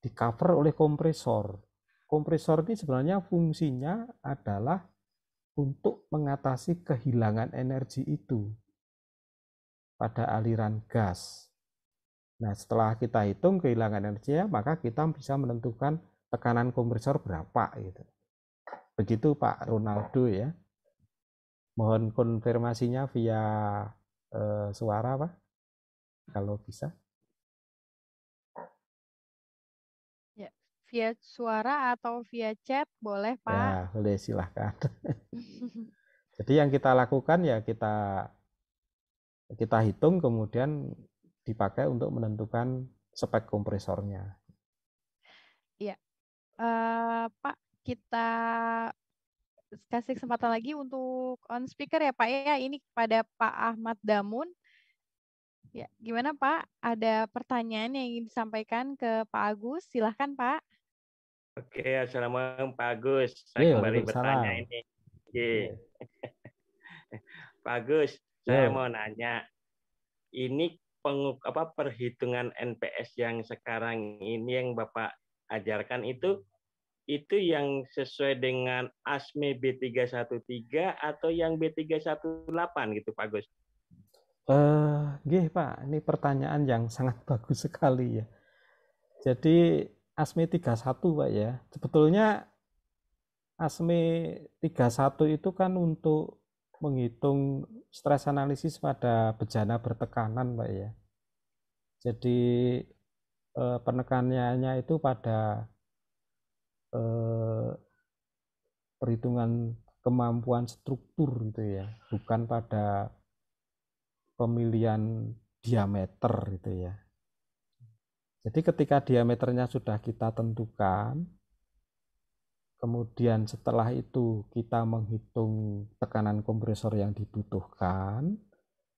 di cover oleh kompresor kompresor ini sebenarnya fungsinya adalah untuk mengatasi kehilangan energi itu pada aliran gas. Nah, setelah kita hitung kehilangan energi, maka kita bisa menentukan tekanan kompresor berapa gitu. Begitu Pak Ronaldo ya. Mohon konfirmasinya
via eh, suara Pak kalau bisa.
Ya, via suara atau via chat boleh Pak. Ya,
boleh silahkan. Jadi yang kita lakukan ya kita kita hitung kemudian dipakai untuk menentukan spek kompresornya.
Iya, uh, Pak, kita kasih kesempatan lagi untuk on speaker ya Pak ya. ya. Ini kepada Pak Ahmad Damun. Ya, gimana Pak? Ada pertanyaan yang ingin disampaikan ke Pak Agus? Silahkan Pak.
Oke, assalamualaikum Pak Agus. Saya Yo, iya, kembali bertanya ini. Oke. Iya. Iya. Pak Agus, saya mau nanya ini penguk apa perhitungan NPS yang sekarang ini yang Bapak ajarkan itu itu yang sesuai dengan ASME B313 atau yang B318 gitu Pak Gus?
Eh, uh, gih Pak, ini pertanyaan yang sangat bagus sekali ya. Jadi ASME 31 Pak ya. Sebetulnya ASME 31 itu kan untuk menghitung stres analisis pada bejana bertekanan, Pak ya. Jadi eh, penekannya itu pada eh, perhitungan kemampuan struktur gitu ya, bukan pada pemilihan diameter gitu ya. Jadi ketika diameternya sudah kita tentukan, kemudian setelah itu kita menghitung tekanan kompresor yang dibutuhkan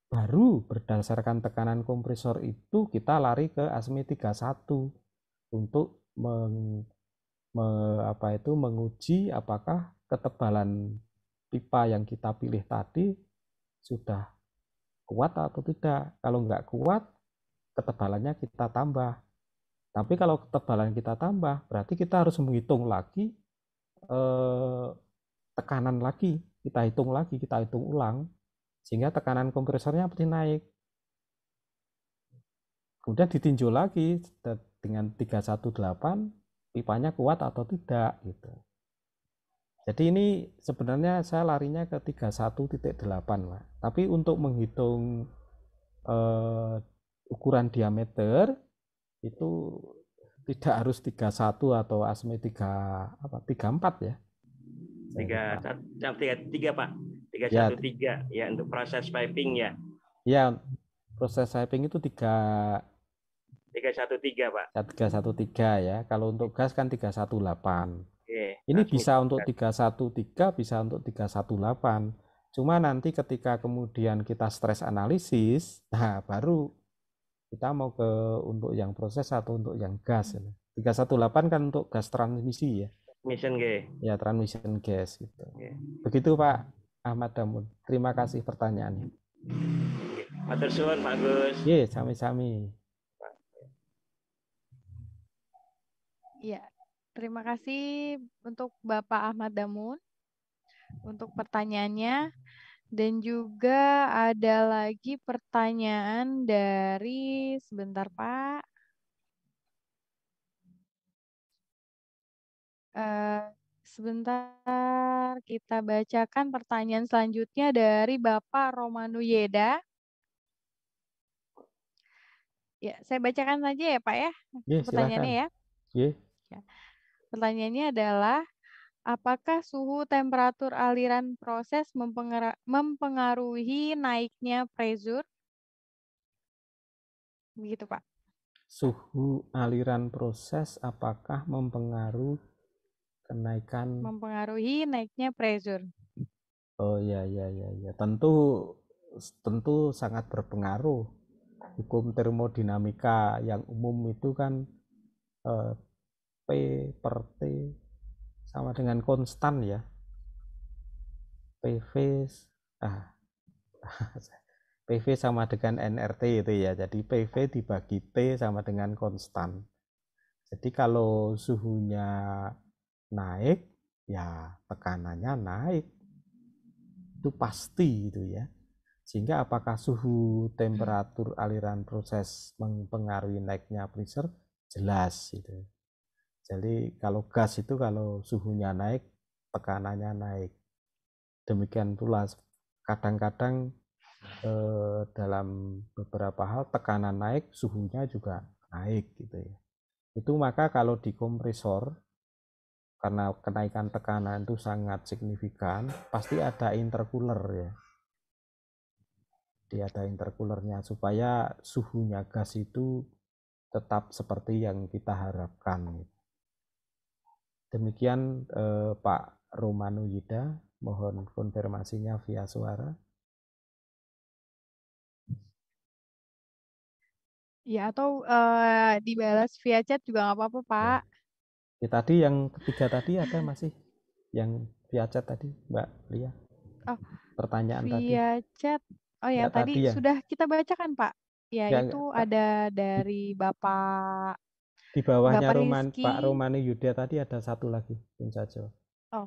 baru berdasarkan tekanan kompresor itu kita lari ke ASME 31 untuk meng, me, apa itu menguji apakah ketebalan pipa yang kita pilih tadi sudah kuat atau tidak. Kalau nggak kuat, ketebalannya kita tambah. Tapi kalau ketebalan kita tambah, berarti kita harus menghitung lagi Eh, tekanan lagi, kita hitung lagi, kita hitung ulang, sehingga tekanan kompresornya pasti naik. Kemudian ditinjau lagi dengan 318 pipanya kuat atau tidak gitu. Jadi ini sebenarnya saya larinya ke 31.8 lah Tapi untuk menghitung eh, ukuran diameter itu tidak harus 31 atau asmi 3 apa 34 ya.
3 3 ya, Pak. 313 ya, ya untuk proses piping ya.
Ya, proses piping itu 3
313 Pak.
313 ya, ya. Kalau untuk gas kan 318. Oke.
Ini bisa untuk
313, bisa untuk 318. Cuma nanti ketika kemudian kita stres analisis, nah baru kita mau ke untuk yang proses atau untuk yang gas 318 hmm. kan untuk gas transmisi ya
transmission gas
ya transmission gas gitu okay. begitu Pak Ahmad Damun terima kasih pertanyaannya
Matur suwun Pak Gus
iya sami-sami
Iya, terima kasih untuk Bapak Ahmad Damun untuk pertanyaannya. Dan juga ada lagi pertanyaan dari sebentar Pak. Uh, sebentar kita bacakan pertanyaan selanjutnya dari Bapak Romanu Yeda. Ya, saya bacakan saja ya Pak ya, yeah, pertanyaannya
silakan. ya. ya.
ya. Pertanyaannya adalah Apakah suhu temperatur aliran proses mempengaruhi naiknya pressure? Begitu, Pak.
Suhu aliran proses apakah mempengaruhi kenaikan
mempengaruhi naiknya pressure?
Oh ya ya ya ya. Tentu tentu sangat berpengaruh. Hukum termodinamika yang umum itu kan eh, P per T sama dengan konstan ya PV ah PV sama dengan NRT itu ya jadi PV dibagi T sama dengan konstan jadi kalau suhunya naik ya tekanannya naik itu pasti itu ya sehingga apakah suhu temperatur aliran proses mempengaruhi naiknya pressure jelas itu jadi kalau gas itu kalau suhunya naik, tekanannya naik. Demikian pula kadang-kadang eh, dalam beberapa hal tekanan naik, suhunya juga naik gitu ya. Itu maka kalau di kompresor karena kenaikan tekanan itu sangat signifikan, pasti ada intercooler ya. di ada intercoolernya supaya suhunya gas itu tetap seperti yang kita harapkan. Gitu. Demikian eh, Pak Romano Yuda, mohon konfirmasinya via suara.
Ya atau uh,
dibalas via chat juga nggak apa-apa Pak.
Ya. ya, tadi yang ketiga tadi ada masih yang via chat tadi Mbak Lia. Oh, pertanyaan via tadi.
Via chat. Oh ya, ya tadi, tadi ya. sudah kita bacakan Pak. Ya, ya itu ya, ada dari Bapak
di bawahnya Roman, Pak Romani Yuda tadi ada satu lagi, Puncajo.
Oh,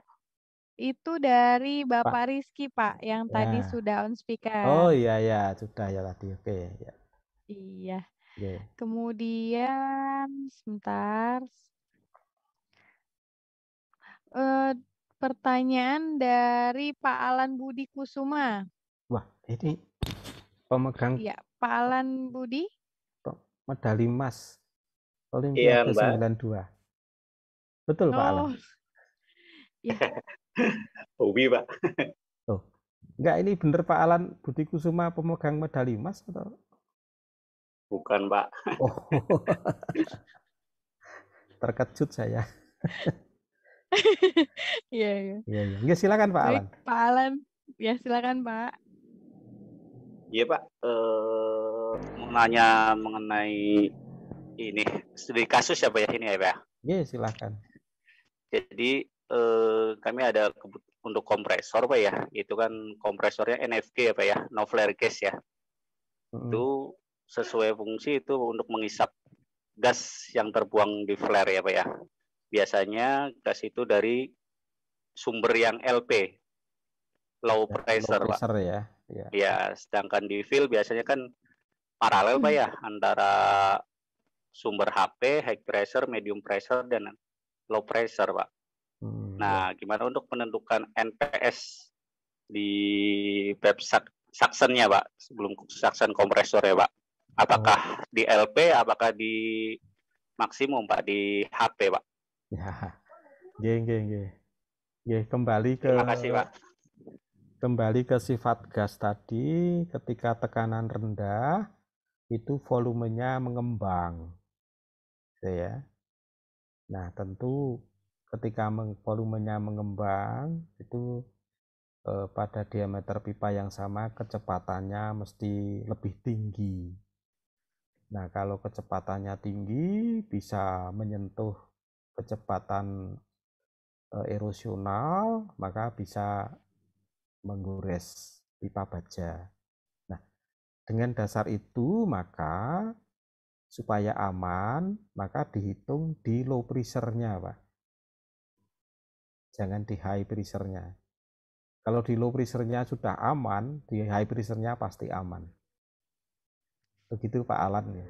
itu dari Bapak Pak. Rizky Pak, yang ya. tadi sudah on speaker. Oh iya
ya, sudah ya tadi. Oke okay, ya. Iya. Okay.
Kemudian sebentar. Uh, pertanyaan dari Pak Alan Budi Kusuma.
Wah, ini pemegang. Ya
Pak Alan Budi.
Medali emas Olimpiade iya, 92. Betul oh. Pak Alam. Yeah.
Oh. Iya. Hobi Pak.
Oh. Enggak ini benar Pak Alan Budi Kusuma pemegang medali emas atau?
Bukan Pak. Oh.
Terkejut saya.
Iya, iya.
Iya, iya. silakan Pak Baik, Alan.
Pak Alan, ya silakan Pak. Iya Pak, eh,
mau nanya mengenai ini studi kasus apa ya ini ya Pak?
Iya silakan.
Jadi eh, kami ada untuk kompresor Pak ya, itu kan kompresornya NFG ya Pak ya, no flare gas ya. Hmm. Itu sesuai fungsi itu untuk mengisap gas yang terbuang di flare ya Pak ya. Biasanya gas itu dari sumber yang LP, low pressure, low pressure Pak. Ya. Yeah. Ya, iya, sedangkan di fill biasanya kan paralel Pak ya antara sumber HP, high pressure, medium pressure, dan low pressure, Pak. Hmm. Nah, ya. gimana untuk menentukan NPS di PEP saksennya, Pak, sebelum saksen kompresor ya, Pak? Apakah oh. di LP, apakah di maksimum, Pak, di HP, Pak?
Ya, geng, geng, geng. Ya, kembali ke... Terima kasih, Pak. Kembali ke sifat gas tadi, ketika tekanan rendah, itu volumenya mengembang gitu ya. Nah, tentu ketika volumenya mengembang itu eh, pada diameter pipa yang sama kecepatannya mesti lebih tinggi. Nah, kalau kecepatannya tinggi bisa menyentuh kecepatan eh, erosional, maka bisa menggores pipa baja. Nah, dengan dasar itu maka supaya aman maka dihitung di low pressure-nya Pak jangan di high pressure-nya kalau di low pressure-nya sudah aman di high pressure-nya pasti aman begitu Pak Alan ya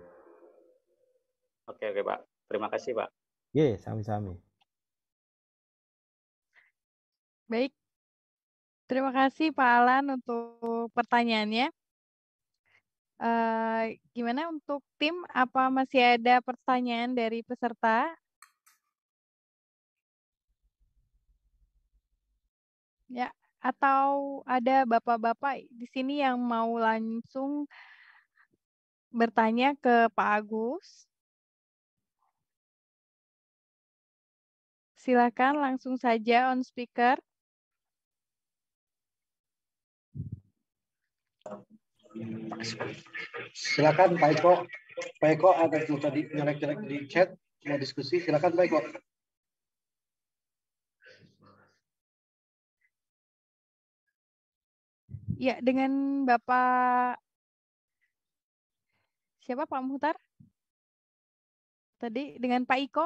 oke oke Pak terima kasih Pak
Ye, sami-sami
baik Terima kasih Pak Alan untuk pertanyaannya. Eh, gimana untuk tim? Apa masih ada
pertanyaan dari peserta?
Ya, atau ada bapak-bapak di sini yang mau langsung bertanya ke Pak Agus?
Silakan langsung saja
on speaker.
Silakan Pak Eko. Pak Eko ada nggak tadi nyelek-nyelek di chat, mau diskusi. Silakan Pak Eko.
Ya, dengan Bapak siapa Pak Muhtar? Tadi dengan Pak Eko.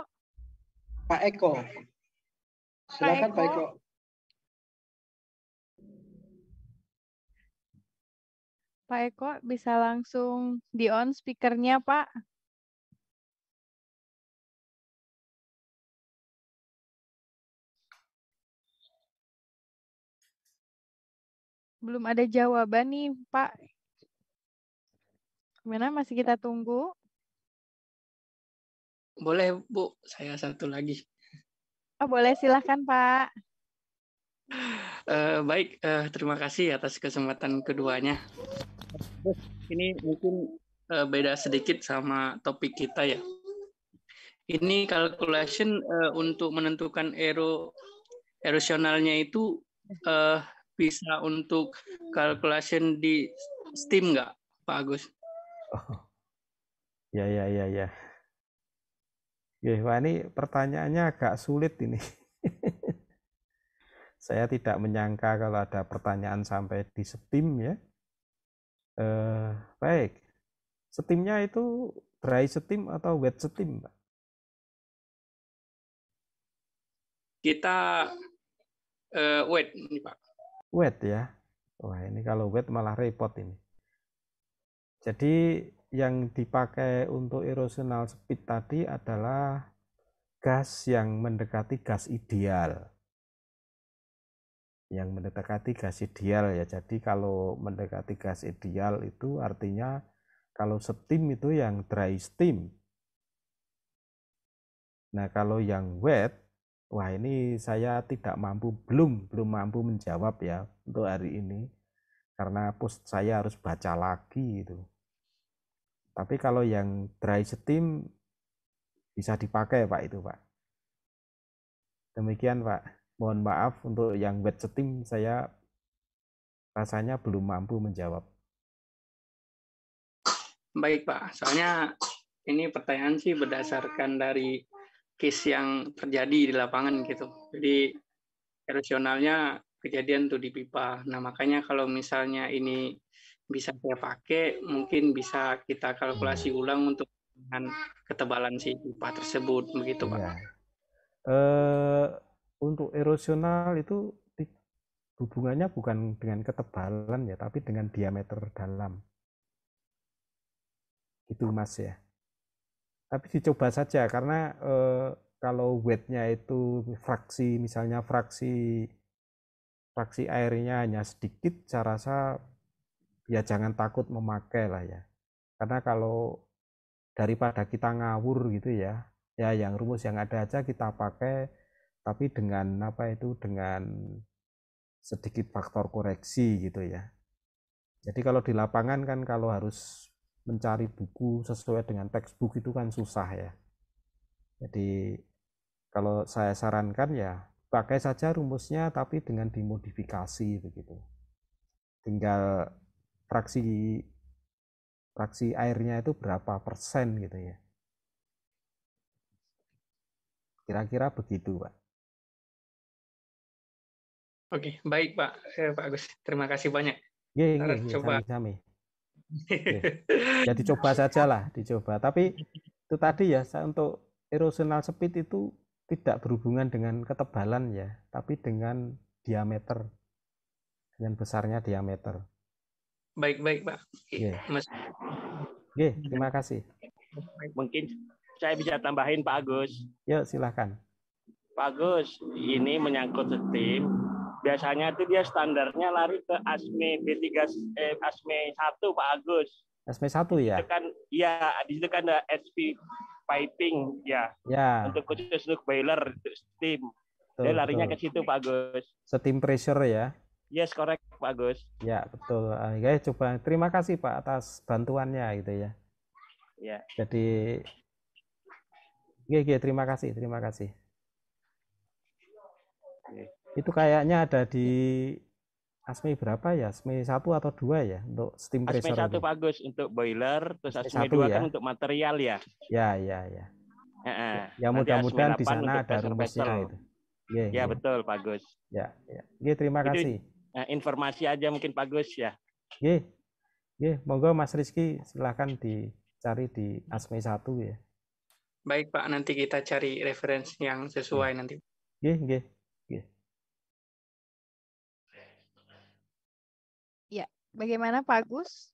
Pak Eko. Silakan Pak Eko. Pak Eko. Pak Eko bisa langsung di on speakernya Pak. Belum ada jawaban nih Pak. Gimana masih kita tunggu?
Boleh Bu, saya satu lagi.
Oh, boleh silahkan Pak.
Uh, baik, uh, terima kasih atas kesempatan keduanya ini mungkin uh, beda sedikit sama topik kita ya. Ini calculation uh, untuk menentukan ero erosionalnya itu uh, bisa untuk calculation di Steam nggak, Pak Agus? Oh.
Ya, ya, ya, ya. Ya, Wah, ini pertanyaannya agak sulit ini. Saya tidak menyangka kalau ada pertanyaan sampai di Steam ya. Uh, baik steamnya itu dry steam atau wet steam Pak?
kita uh, wet ini Pak
wet ya wah ini kalau wet malah repot ini jadi yang dipakai untuk erosional speed tadi adalah gas yang mendekati gas ideal yang mendekati gas ideal ya. Jadi kalau mendekati gas ideal itu artinya kalau steam itu yang dry steam. Nah, kalau yang wet wah ini saya tidak mampu belum belum mampu menjawab ya untuk hari ini karena post saya harus baca lagi itu. Tapi kalau yang dry steam bisa dipakai Pak itu Pak. Demikian Pak mohon maaf untuk yang wet steam saya rasanya belum mampu menjawab.
Baik Pak, soalnya ini pertanyaan sih berdasarkan dari case yang terjadi di lapangan gitu. Jadi erosionalnya kejadian tuh di pipa. Nah makanya kalau misalnya ini bisa saya pakai, mungkin bisa kita kalkulasi ulang untuk dengan ketebalan si pipa tersebut begitu Pak. Ya.
Eh, untuk erosional itu hubungannya bukan dengan ketebalan ya, tapi dengan diameter dalam. Itu Mas ya. Tapi dicoba saja karena e, kalau wetnya itu fraksi misalnya fraksi fraksi airnya hanya sedikit, saya rasa ya jangan takut memakai lah ya. Karena kalau daripada kita ngawur gitu ya, ya yang rumus yang ada aja kita pakai tapi dengan apa itu dengan sedikit faktor koreksi gitu ya jadi kalau di lapangan kan kalau harus mencari buku sesuai dengan textbook itu kan susah ya jadi kalau saya sarankan ya pakai saja rumusnya tapi dengan dimodifikasi begitu tinggal fraksi fraksi airnya itu berapa persen gitu ya kira-kira begitu pak
Oke, okay, baik Pak eh, Pak Agus. Terima kasih banyak.
Ya, yeah, iya, coba. Sami, sami. ya dicoba saja lah, dicoba. Tapi itu tadi ya, saya untuk erosional speed itu tidak berhubungan dengan ketebalan ya, tapi dengan diameter, dengan besarnya diameter. Baik baik Pak. Yeah. Mas. Yeah, terima kasih.
Mungkin saya bisa tambahin Pak Agus.
Ya silahkan.
Pak Agus, ini menyangkut steam biasanya itu dia standarnya lari ke ASME B3 eh, ASME 1 Pak Agus.
ASME 1 ya.
kan iya, di situ kan ada SP piping ya. Ya. Untuk khusus untuk boiler untuk steam.
Betul, dia larinya betul. ke
situ Pak Agus.
Steam pressure ya.
Yes, correct Pak Agus.
Ya, betul. Guys, ah, ya, coba terima kasih Pak atas bantuannya gitu ya. Ya. Jadi Oke, terima kasih, terima kasih itu kayaknya ada di ASME berapa ya? ASME satu atau dua ya untuk steam ASME pressure. ASME
1 Pak untuk boiler, terus ASME, ASME 2 ya? kan untuk material ya. Ya, ya, ya. Uh Ya mudah-mudahan di sana ada rumusnya itu. Iya, ya, ya, ya, betul Pak Ya, ya.
Oke, terima itu, kasih.
Eh, informasi aja mungkin Pak Gus ya.
Oke. Oke, monggo Mas Rizky silahkan dicari di ASME satu ya.
Baik Pak, nanti kita cari referensi yang sesuai ya. nanti.
Oke, oke.
Bagaimana Pak Gus?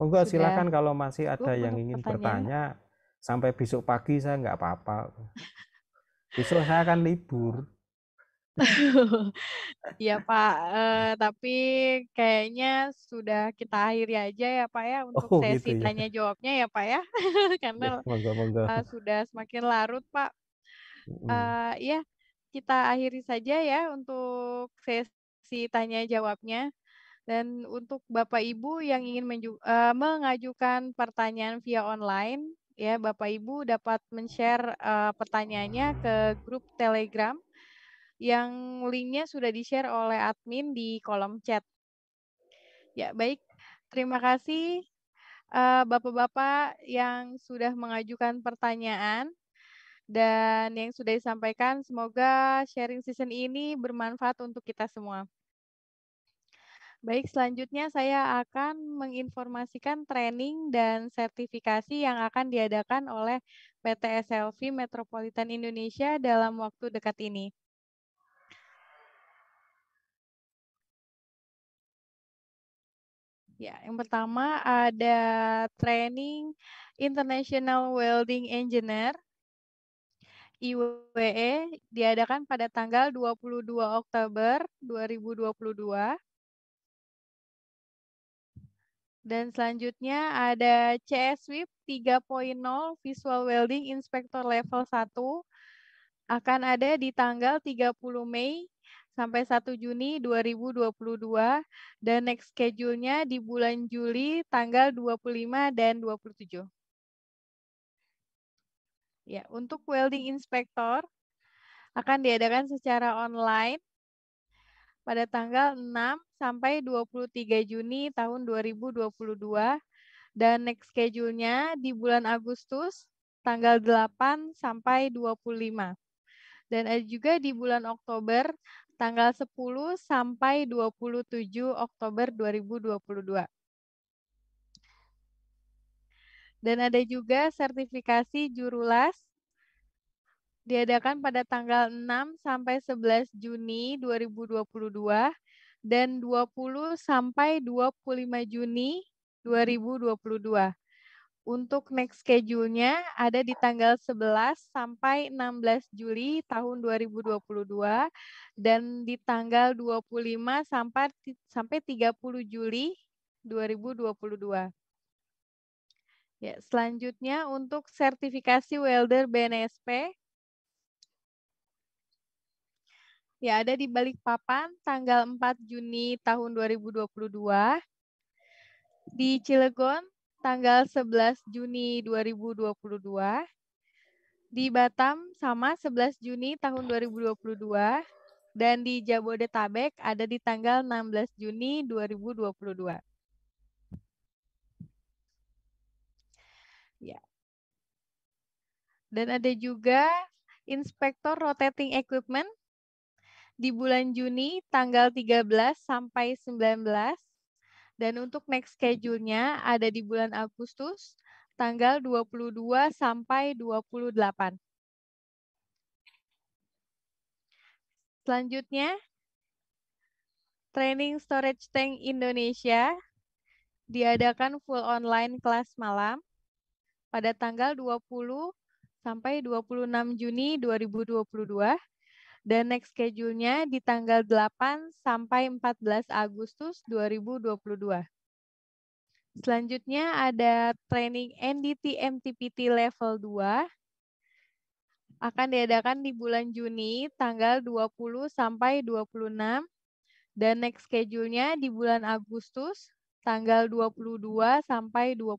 Monggo oh, silakan kalau masih ada oh, yang ingin bertanya
sampai besok pagi saya nggak apa-apa. Besok saya akan libur.
Iya Pak, eh, tapi kayaknya sudah kita akhiri aja ya Pak ya untuk oh, sesi gitu ya. tanya jawabnya ya Pak ya, karena ya,
monggo, monggo.
Uh,
sudah semakin larut Pak. Eh, iya, Uh, ya kita akhiri saja ya untuk sesi tanya jawabnya. Dan untuk Bapak Ibu yang ingin eh, mengajukan pertanyaan via online, ya Bapak Ibu dapat men-share eh, pertanyaannya ke grup Telegram yang linknya sudah di-share oleh admin di kolom chat. Ya baik, terima kasih eh, Bapak-bapak yang sudah mengajukan pertanyaan dan yang sudah disampaikan. Semoga sharing season ini bermanfaat untuk kita semua. Baik, selanjutnya saya akan menginformasikan training dan sertifikasi yang akan diadakan oleh PT SLV Metropolitan Indonesia dalam waktu dekat ini. Ya, yang pertama ada training International Welding Engineer IWE diadakan pada tanggal 22 Oktober 2022 dan selanjutnya ada CS WIP 3.0 Visual Welding Inspector Level 1 akan ada di tanggal 30 Mei sampai 1 Juni 2022 dan next schedule-nya di bulan Juli tanggal 25 dan 27. Ya, untuk welding inspector akan diadakan secara online pada tanggal 6 sampai 23 Juni tahun 2022 dan next schedule-nya di bulan Agustus tanggal 8 sampai 25. Dan ada juga di bulan Oktober tanggal 10 sampai 27 Oktober 2022. Dan ada juga sertifikasi jurulas diadakan pada tanggal 6 sampai 11 Juni 2022 dan 20 sampai 25 Juni 2022. Untuk next schedule-nya ada di tanggal 11 sampai 16 Juli tahun 2022 dan di tanggal 25 sampai sampai 30 Juli 2022. Ya, selanjutnya untuk sertifikasi welder BNSP ya ada di balik papan tanggal 4 Juni tahun 2022, di Cilegon tanggal 11 Juni 2022, di Batam sama 11 Juni tahun 2022, dan di Jabodetabek ada di tanggal 16 Juni 2022. Ya. Dan ada juga Inspektor Rotating Equipment di bulan Juni tanggal 13 sampai 19 dan untuk next schedule-nya ada di bulan Agustus tanggal 22 sampai 28. Selanjutnya training storage tank Indonesia diadakan full online kelas malam pada tanggal 20 sampai 26 Juni 2022 dan next schedule-nya di tanggal 8 sampai 14 Agustus 2022. Selanjutnya ada training NDT MTPT level 2 akan diadakan di bulan Juni tanggal 20 sampai 26 dan next schedule-nya di bulan Agustus tanggal 22 sampai 28.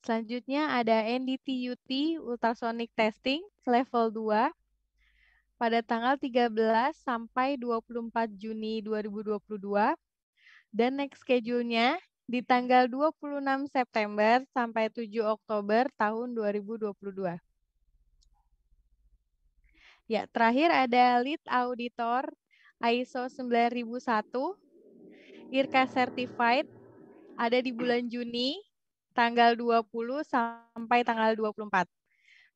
Selanjutnya ada NDT UT ultrasonic testing level 2 pada tanggal 13 sampai 24 Juni 2022 dan next schedule-nya di tanggal 26 September sampai 7 Oktober tahun 2022. Ya, terakhir ada lead auditor ISO 9001 IRCA certified ada di bulan Juni tanggal 20 sampai tanggal 24.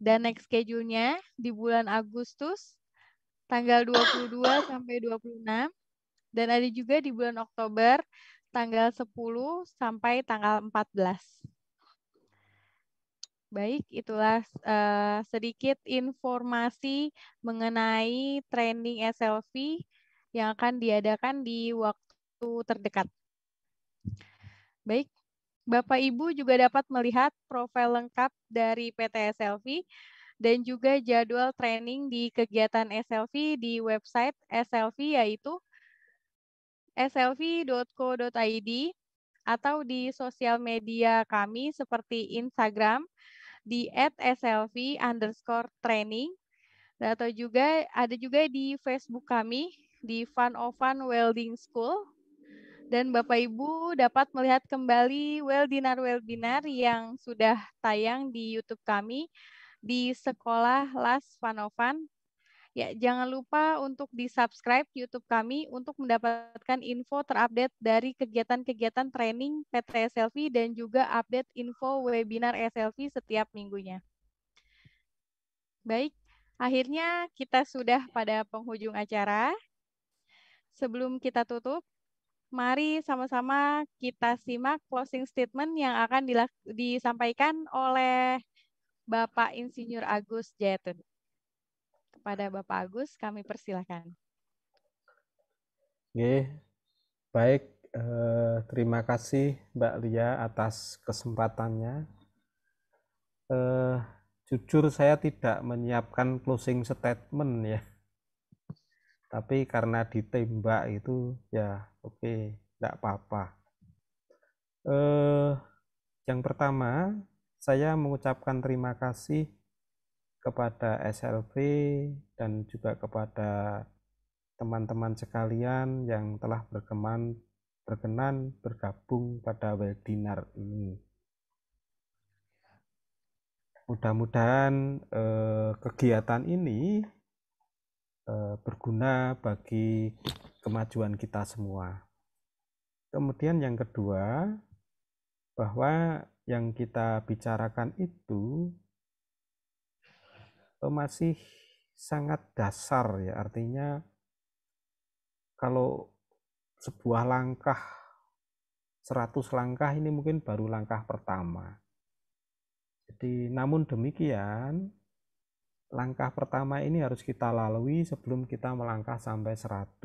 Dan next schedule-nya di bulan Agustus tanggal 22 sampai 26 dan ada juga di bulan Oktober tanggal 10 sampai tanggal 14. Baik, itulah uh, sedikit informasi mengenai training SLV yang akan diadakan di waktu terdekat. Baik, Bapak Ibu juga dapat melihat profil lengkap dari PT SLV dan juga jadwal training di kegiatan SLV di website SLV yaitu slv.co.id atau di sosial media kami seperti Instagram di @slv underscore training atau juga ada juga di Facebook kami di Fun of Fun Welding School dan Bapak Ibu dapat melihat kembali webinar-webinar yang sudah tayang di YouTube kami di Sekolah Las Vanovan. Ya, jangan lupa untuk di-subscribe YouTube kami untuk mendapatkan info terupdate dari kegiatan-kegiatan training PT SLV dan juga update info webinar SLV setiap minggunya. Baik, akhirnya kita sudah pada penghujung acara. Sebelum kita tutup, mari sama-sama kita simak closing statement yang akan disampaikan oleh Bapak Insinyur Agus Jayatun. Kepada Bapak Agus kami persilahkan.
Oke, baik. Eh, terima kasih Mbak Lia atas kesempatannya. Eh, jujur saya tidak menyiapkan closing statement ya. Tapi karena ditembak itu ya oke, tidak apa-apa. Eh, yang pertama, saya mengucapkan terima kasih kepada SLV dan juga kepada teman-teman sekalian yang telah berkeman, berkenan bergabung pada webinar ini. Mudah-mudahan eh, kegiatan ini eh, berguna bagi kemajuan kita semua. Kemudian yang kedua, bahwa yang kita bicarakan itu eh, masih sangat dasar ya artinya kalau sebuah langkah 100 langkah ini mungkin baru langkah pertama jadi namun demikian langkah pertama ini harus kita lalui sebelum kita melangkah sampai 100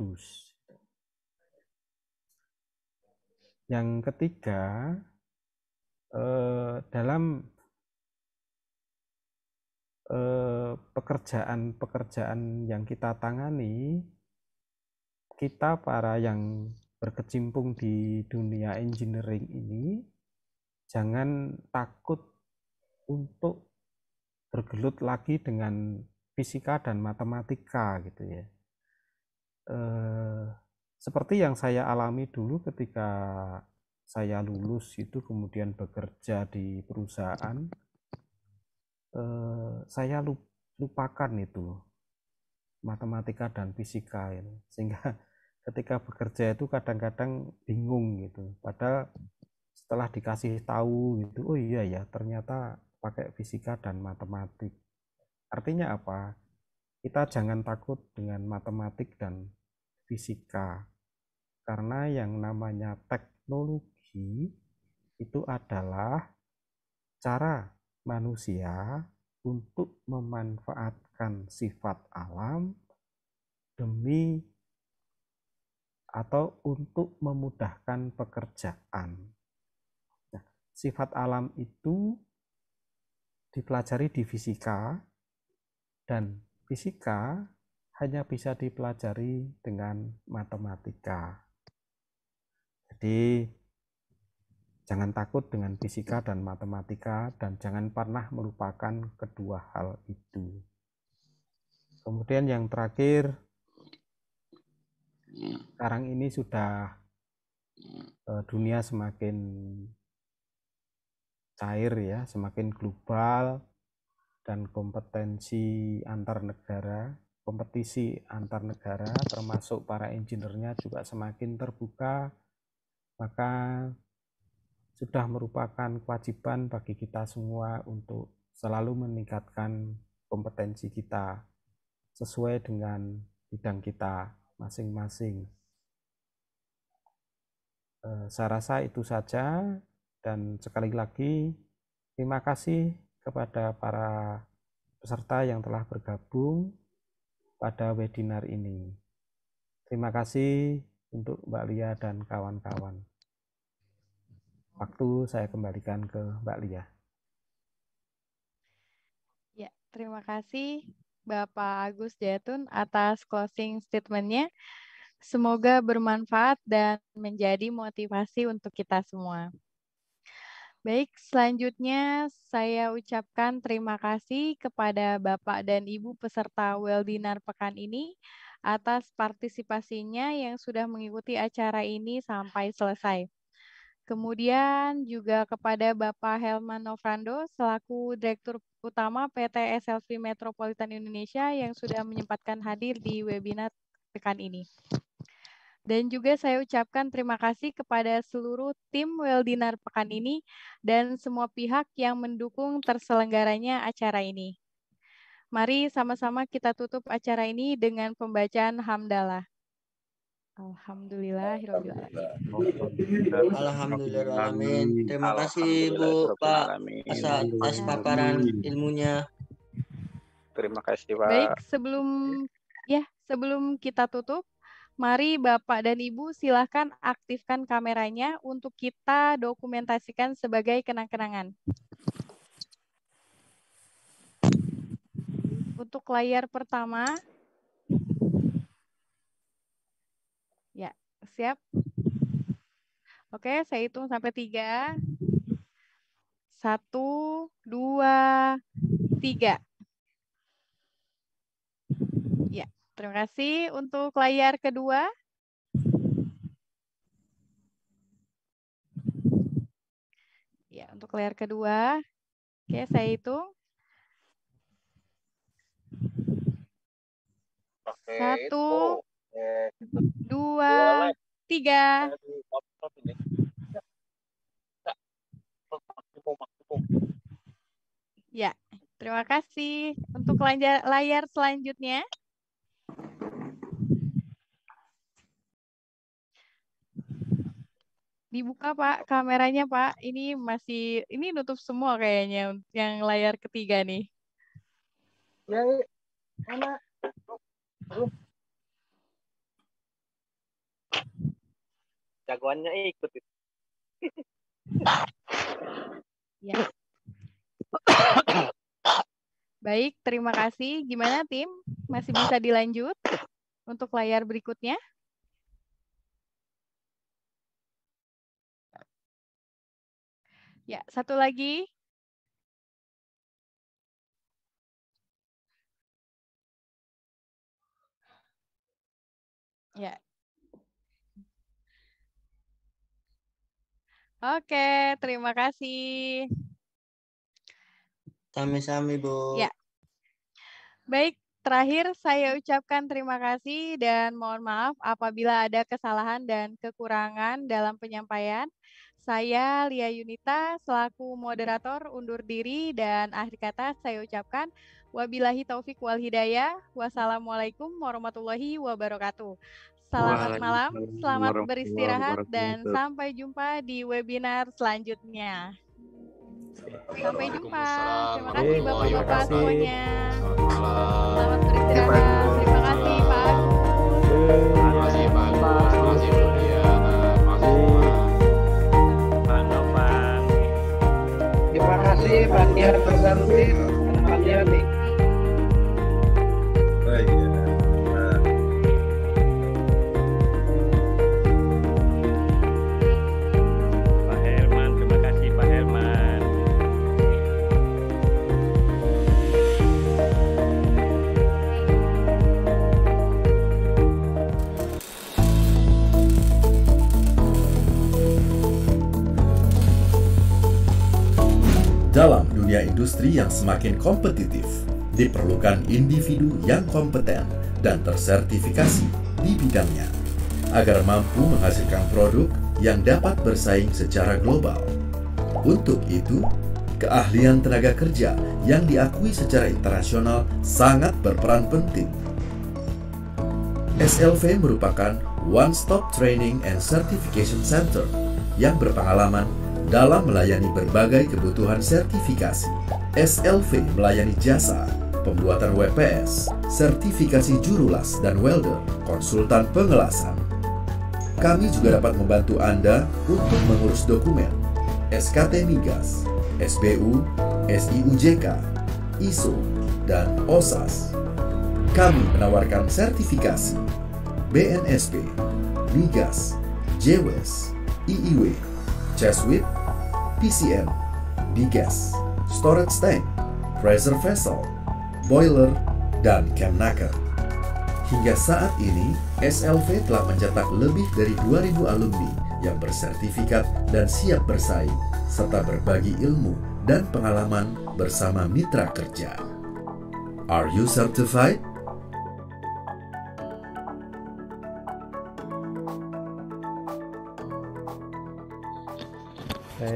yang ketiga Eh, dalam pekerjaan-pekerjaan eh, yang kita tangani, kita para yang berkecimpung di dunia engineering ini, jangan takut untuk bergelut lagi dengan fisika dan matematika gitu ya. Eh, seperti yang saya alami dulu ketika saya lulus itu kemudian bekerja di perusahaan eh, saya lupakan itu matematika dan fisika ini sehingga ketika bekerja itu kadang-kadang bingung gitu padahal setelah dikasih tahu gitu oh iya ya ternyata pakai fisika dan matematik artinya apa kita jangan takut dengan matematik dan fisika karena yang namanya teknologi biologi itu adalah cara manusia untuk memanfaatkan sifat alam demi atau untuk memudahkan pekerjaan. Nah, sifat alam itu dipelajari di fisika dan fisika hanya bisa dipelajari dengan matematika. Jadi Jangan takut dengan fisika dan matematika dan jangan pernah melupakan kedua hal itu. Kemudian yang terakhir, sekarang ini sudah e, dunia semakin cair ya, semakin global dan kompetensi antar negara, kompetisi antar negara termasuk para engineer-nya juga semakin terbuka, maka sudah merupakan kewajiban bagi kita semua untuk selalu meningkatkan kompetensi kita sesuai dengan bidang kita masing-masing. Eh, saya rasa itu saja, dan sekali lagi terima kasih kepada para peserta yang telah bergabung pada webinar ini. Terima kasih untuk Mbak Lia dan kawan-kawan. Waktu saya kembalikan ke Mbak Lia.
Ya, terima kasih Bapak Agus Jatun atas closing statementnya. Semoga bermanfaat dan menjadi motivasi untuk kita semua. Baik, selanjutnya saya ucapkan terima kasih kepada Bapak dan Ibu peserta webinar pekan ini atas partisipasinya yang sudah mengikuti acara ini sampai selesai. Kemudian juga kepada Bapak Helman Novrando selaku Direktur Utama PT SLV Metropolitan Indonesia yang sudah menyempatkan hadir di webinar pekan ini. Dan juga saya ucapkan terima kasih kepada seluruh tim Weldinar pekan ini dan semua pihak yang mendukung terselenggaranya acara ini. Mari sama-sama kita tutup acara ini dengan pembacaan hamdalah. Alhamdulillah.
Alhamdulillah. Amin. Terima kasih Bu Pak atas paparan ilmunya. Terima kasih Pak. Baik,
sebelum ya sebelum kita tutup, mari Bapak dan Ibu silahkan aktifkan kameranya untuk kita dokumentasikan sebagai kenang-kenangan. Untuk layar pertama, Ya, siap. Oke, saya hitung sampai tiga. Satu, dua, tiga. Ya, terima kasih untuk layar kedua. Ya, untuk layar kedua. Oke, saya hitung.
Satu,
dua, tiga. Ya, terima kasih. Untuk layar, selanjutnya. Dibuka Pak kameranya Pak. Ini masih ini nutup semua kayaknya yang layar ketiga nih. Ya, mana Jagoannya ikut itu. ya. Baik, terima kasih. Gimana tim? Masih bisa dilanjut untuk layar berikutnya?
Ya, satu lagi. Ya,
Oke, terima kasih.
Sami-sami, Bu. Ya.
Baik, terakhir saya ucapkan terima kasih dan mohon maaf apabila ada kesalahan dan kekurangan dalam penyampaian. Saya Lia Yunita selaku moderator undur diri dan akhir kata saya ucapkan wabillahi taufik wal hidayah. Wassalamualaikum warahmatullahi wabarakatuh. Selamat malam, selamat beristirahat dan sampai jumpa di webinar selanjutnya. Sampai jumpa. Terima kasih Bapak-bapak semuanya. Selamat beristirahat. Terima kasih Pak
Terima kasih Pak Terima kasih Pak
Novan. Terima kasih Pak Niar Pesantin. Pak nih. Ya.
Dalam dunia industri yang semakin kompetitif, diperlukan individu yang kompeten dan tersertifikasi di bidangnya agar mampu menghasilkan produk yang dapat bersaing secara global. Untuk itu, keahlian tenaga kerja yang diakui secara internasional sangat berperan penting. SLV merupakan One Stop Training and Certification Center yang berpengalaman dalam melayani berbagai kebutuhan sertifikasi, SLV melayani jasa, pembuatan WPS, sertifikasi jurulas dan welder, konsultan pengelasan. Kami juga dapat membantu Anda untuk mengurus dokumen, SKT Migas, SBU, SIUJK, ISO, dan OSAS. Kami menawarkan sertifikasi BNSP, Migas, JWS, e IIW, CESWIP, PCM, digas, storage tank, pressure vessel, boiler, dan Kemnaker. Hingga saat ini, SLV telah mencetak lebih dari 2.000 alumni yang bersertifikat dan siap bersaing, serta berbagi ilmu dan pengalaman bersama mitra kerja. Are you certified?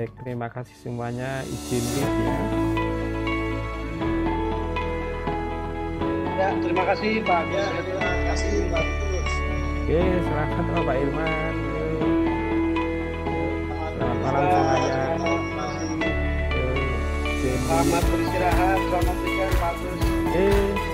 Baik, terima kasih semuanya. Izin ya.
Ya, terima kasih Pak. Ya, terima kasih Pak.
Oke, silakan Pak, Pak Irman.
Selamat malam semuanya. Selamat beristirahat, selamat weekend Pak Agus.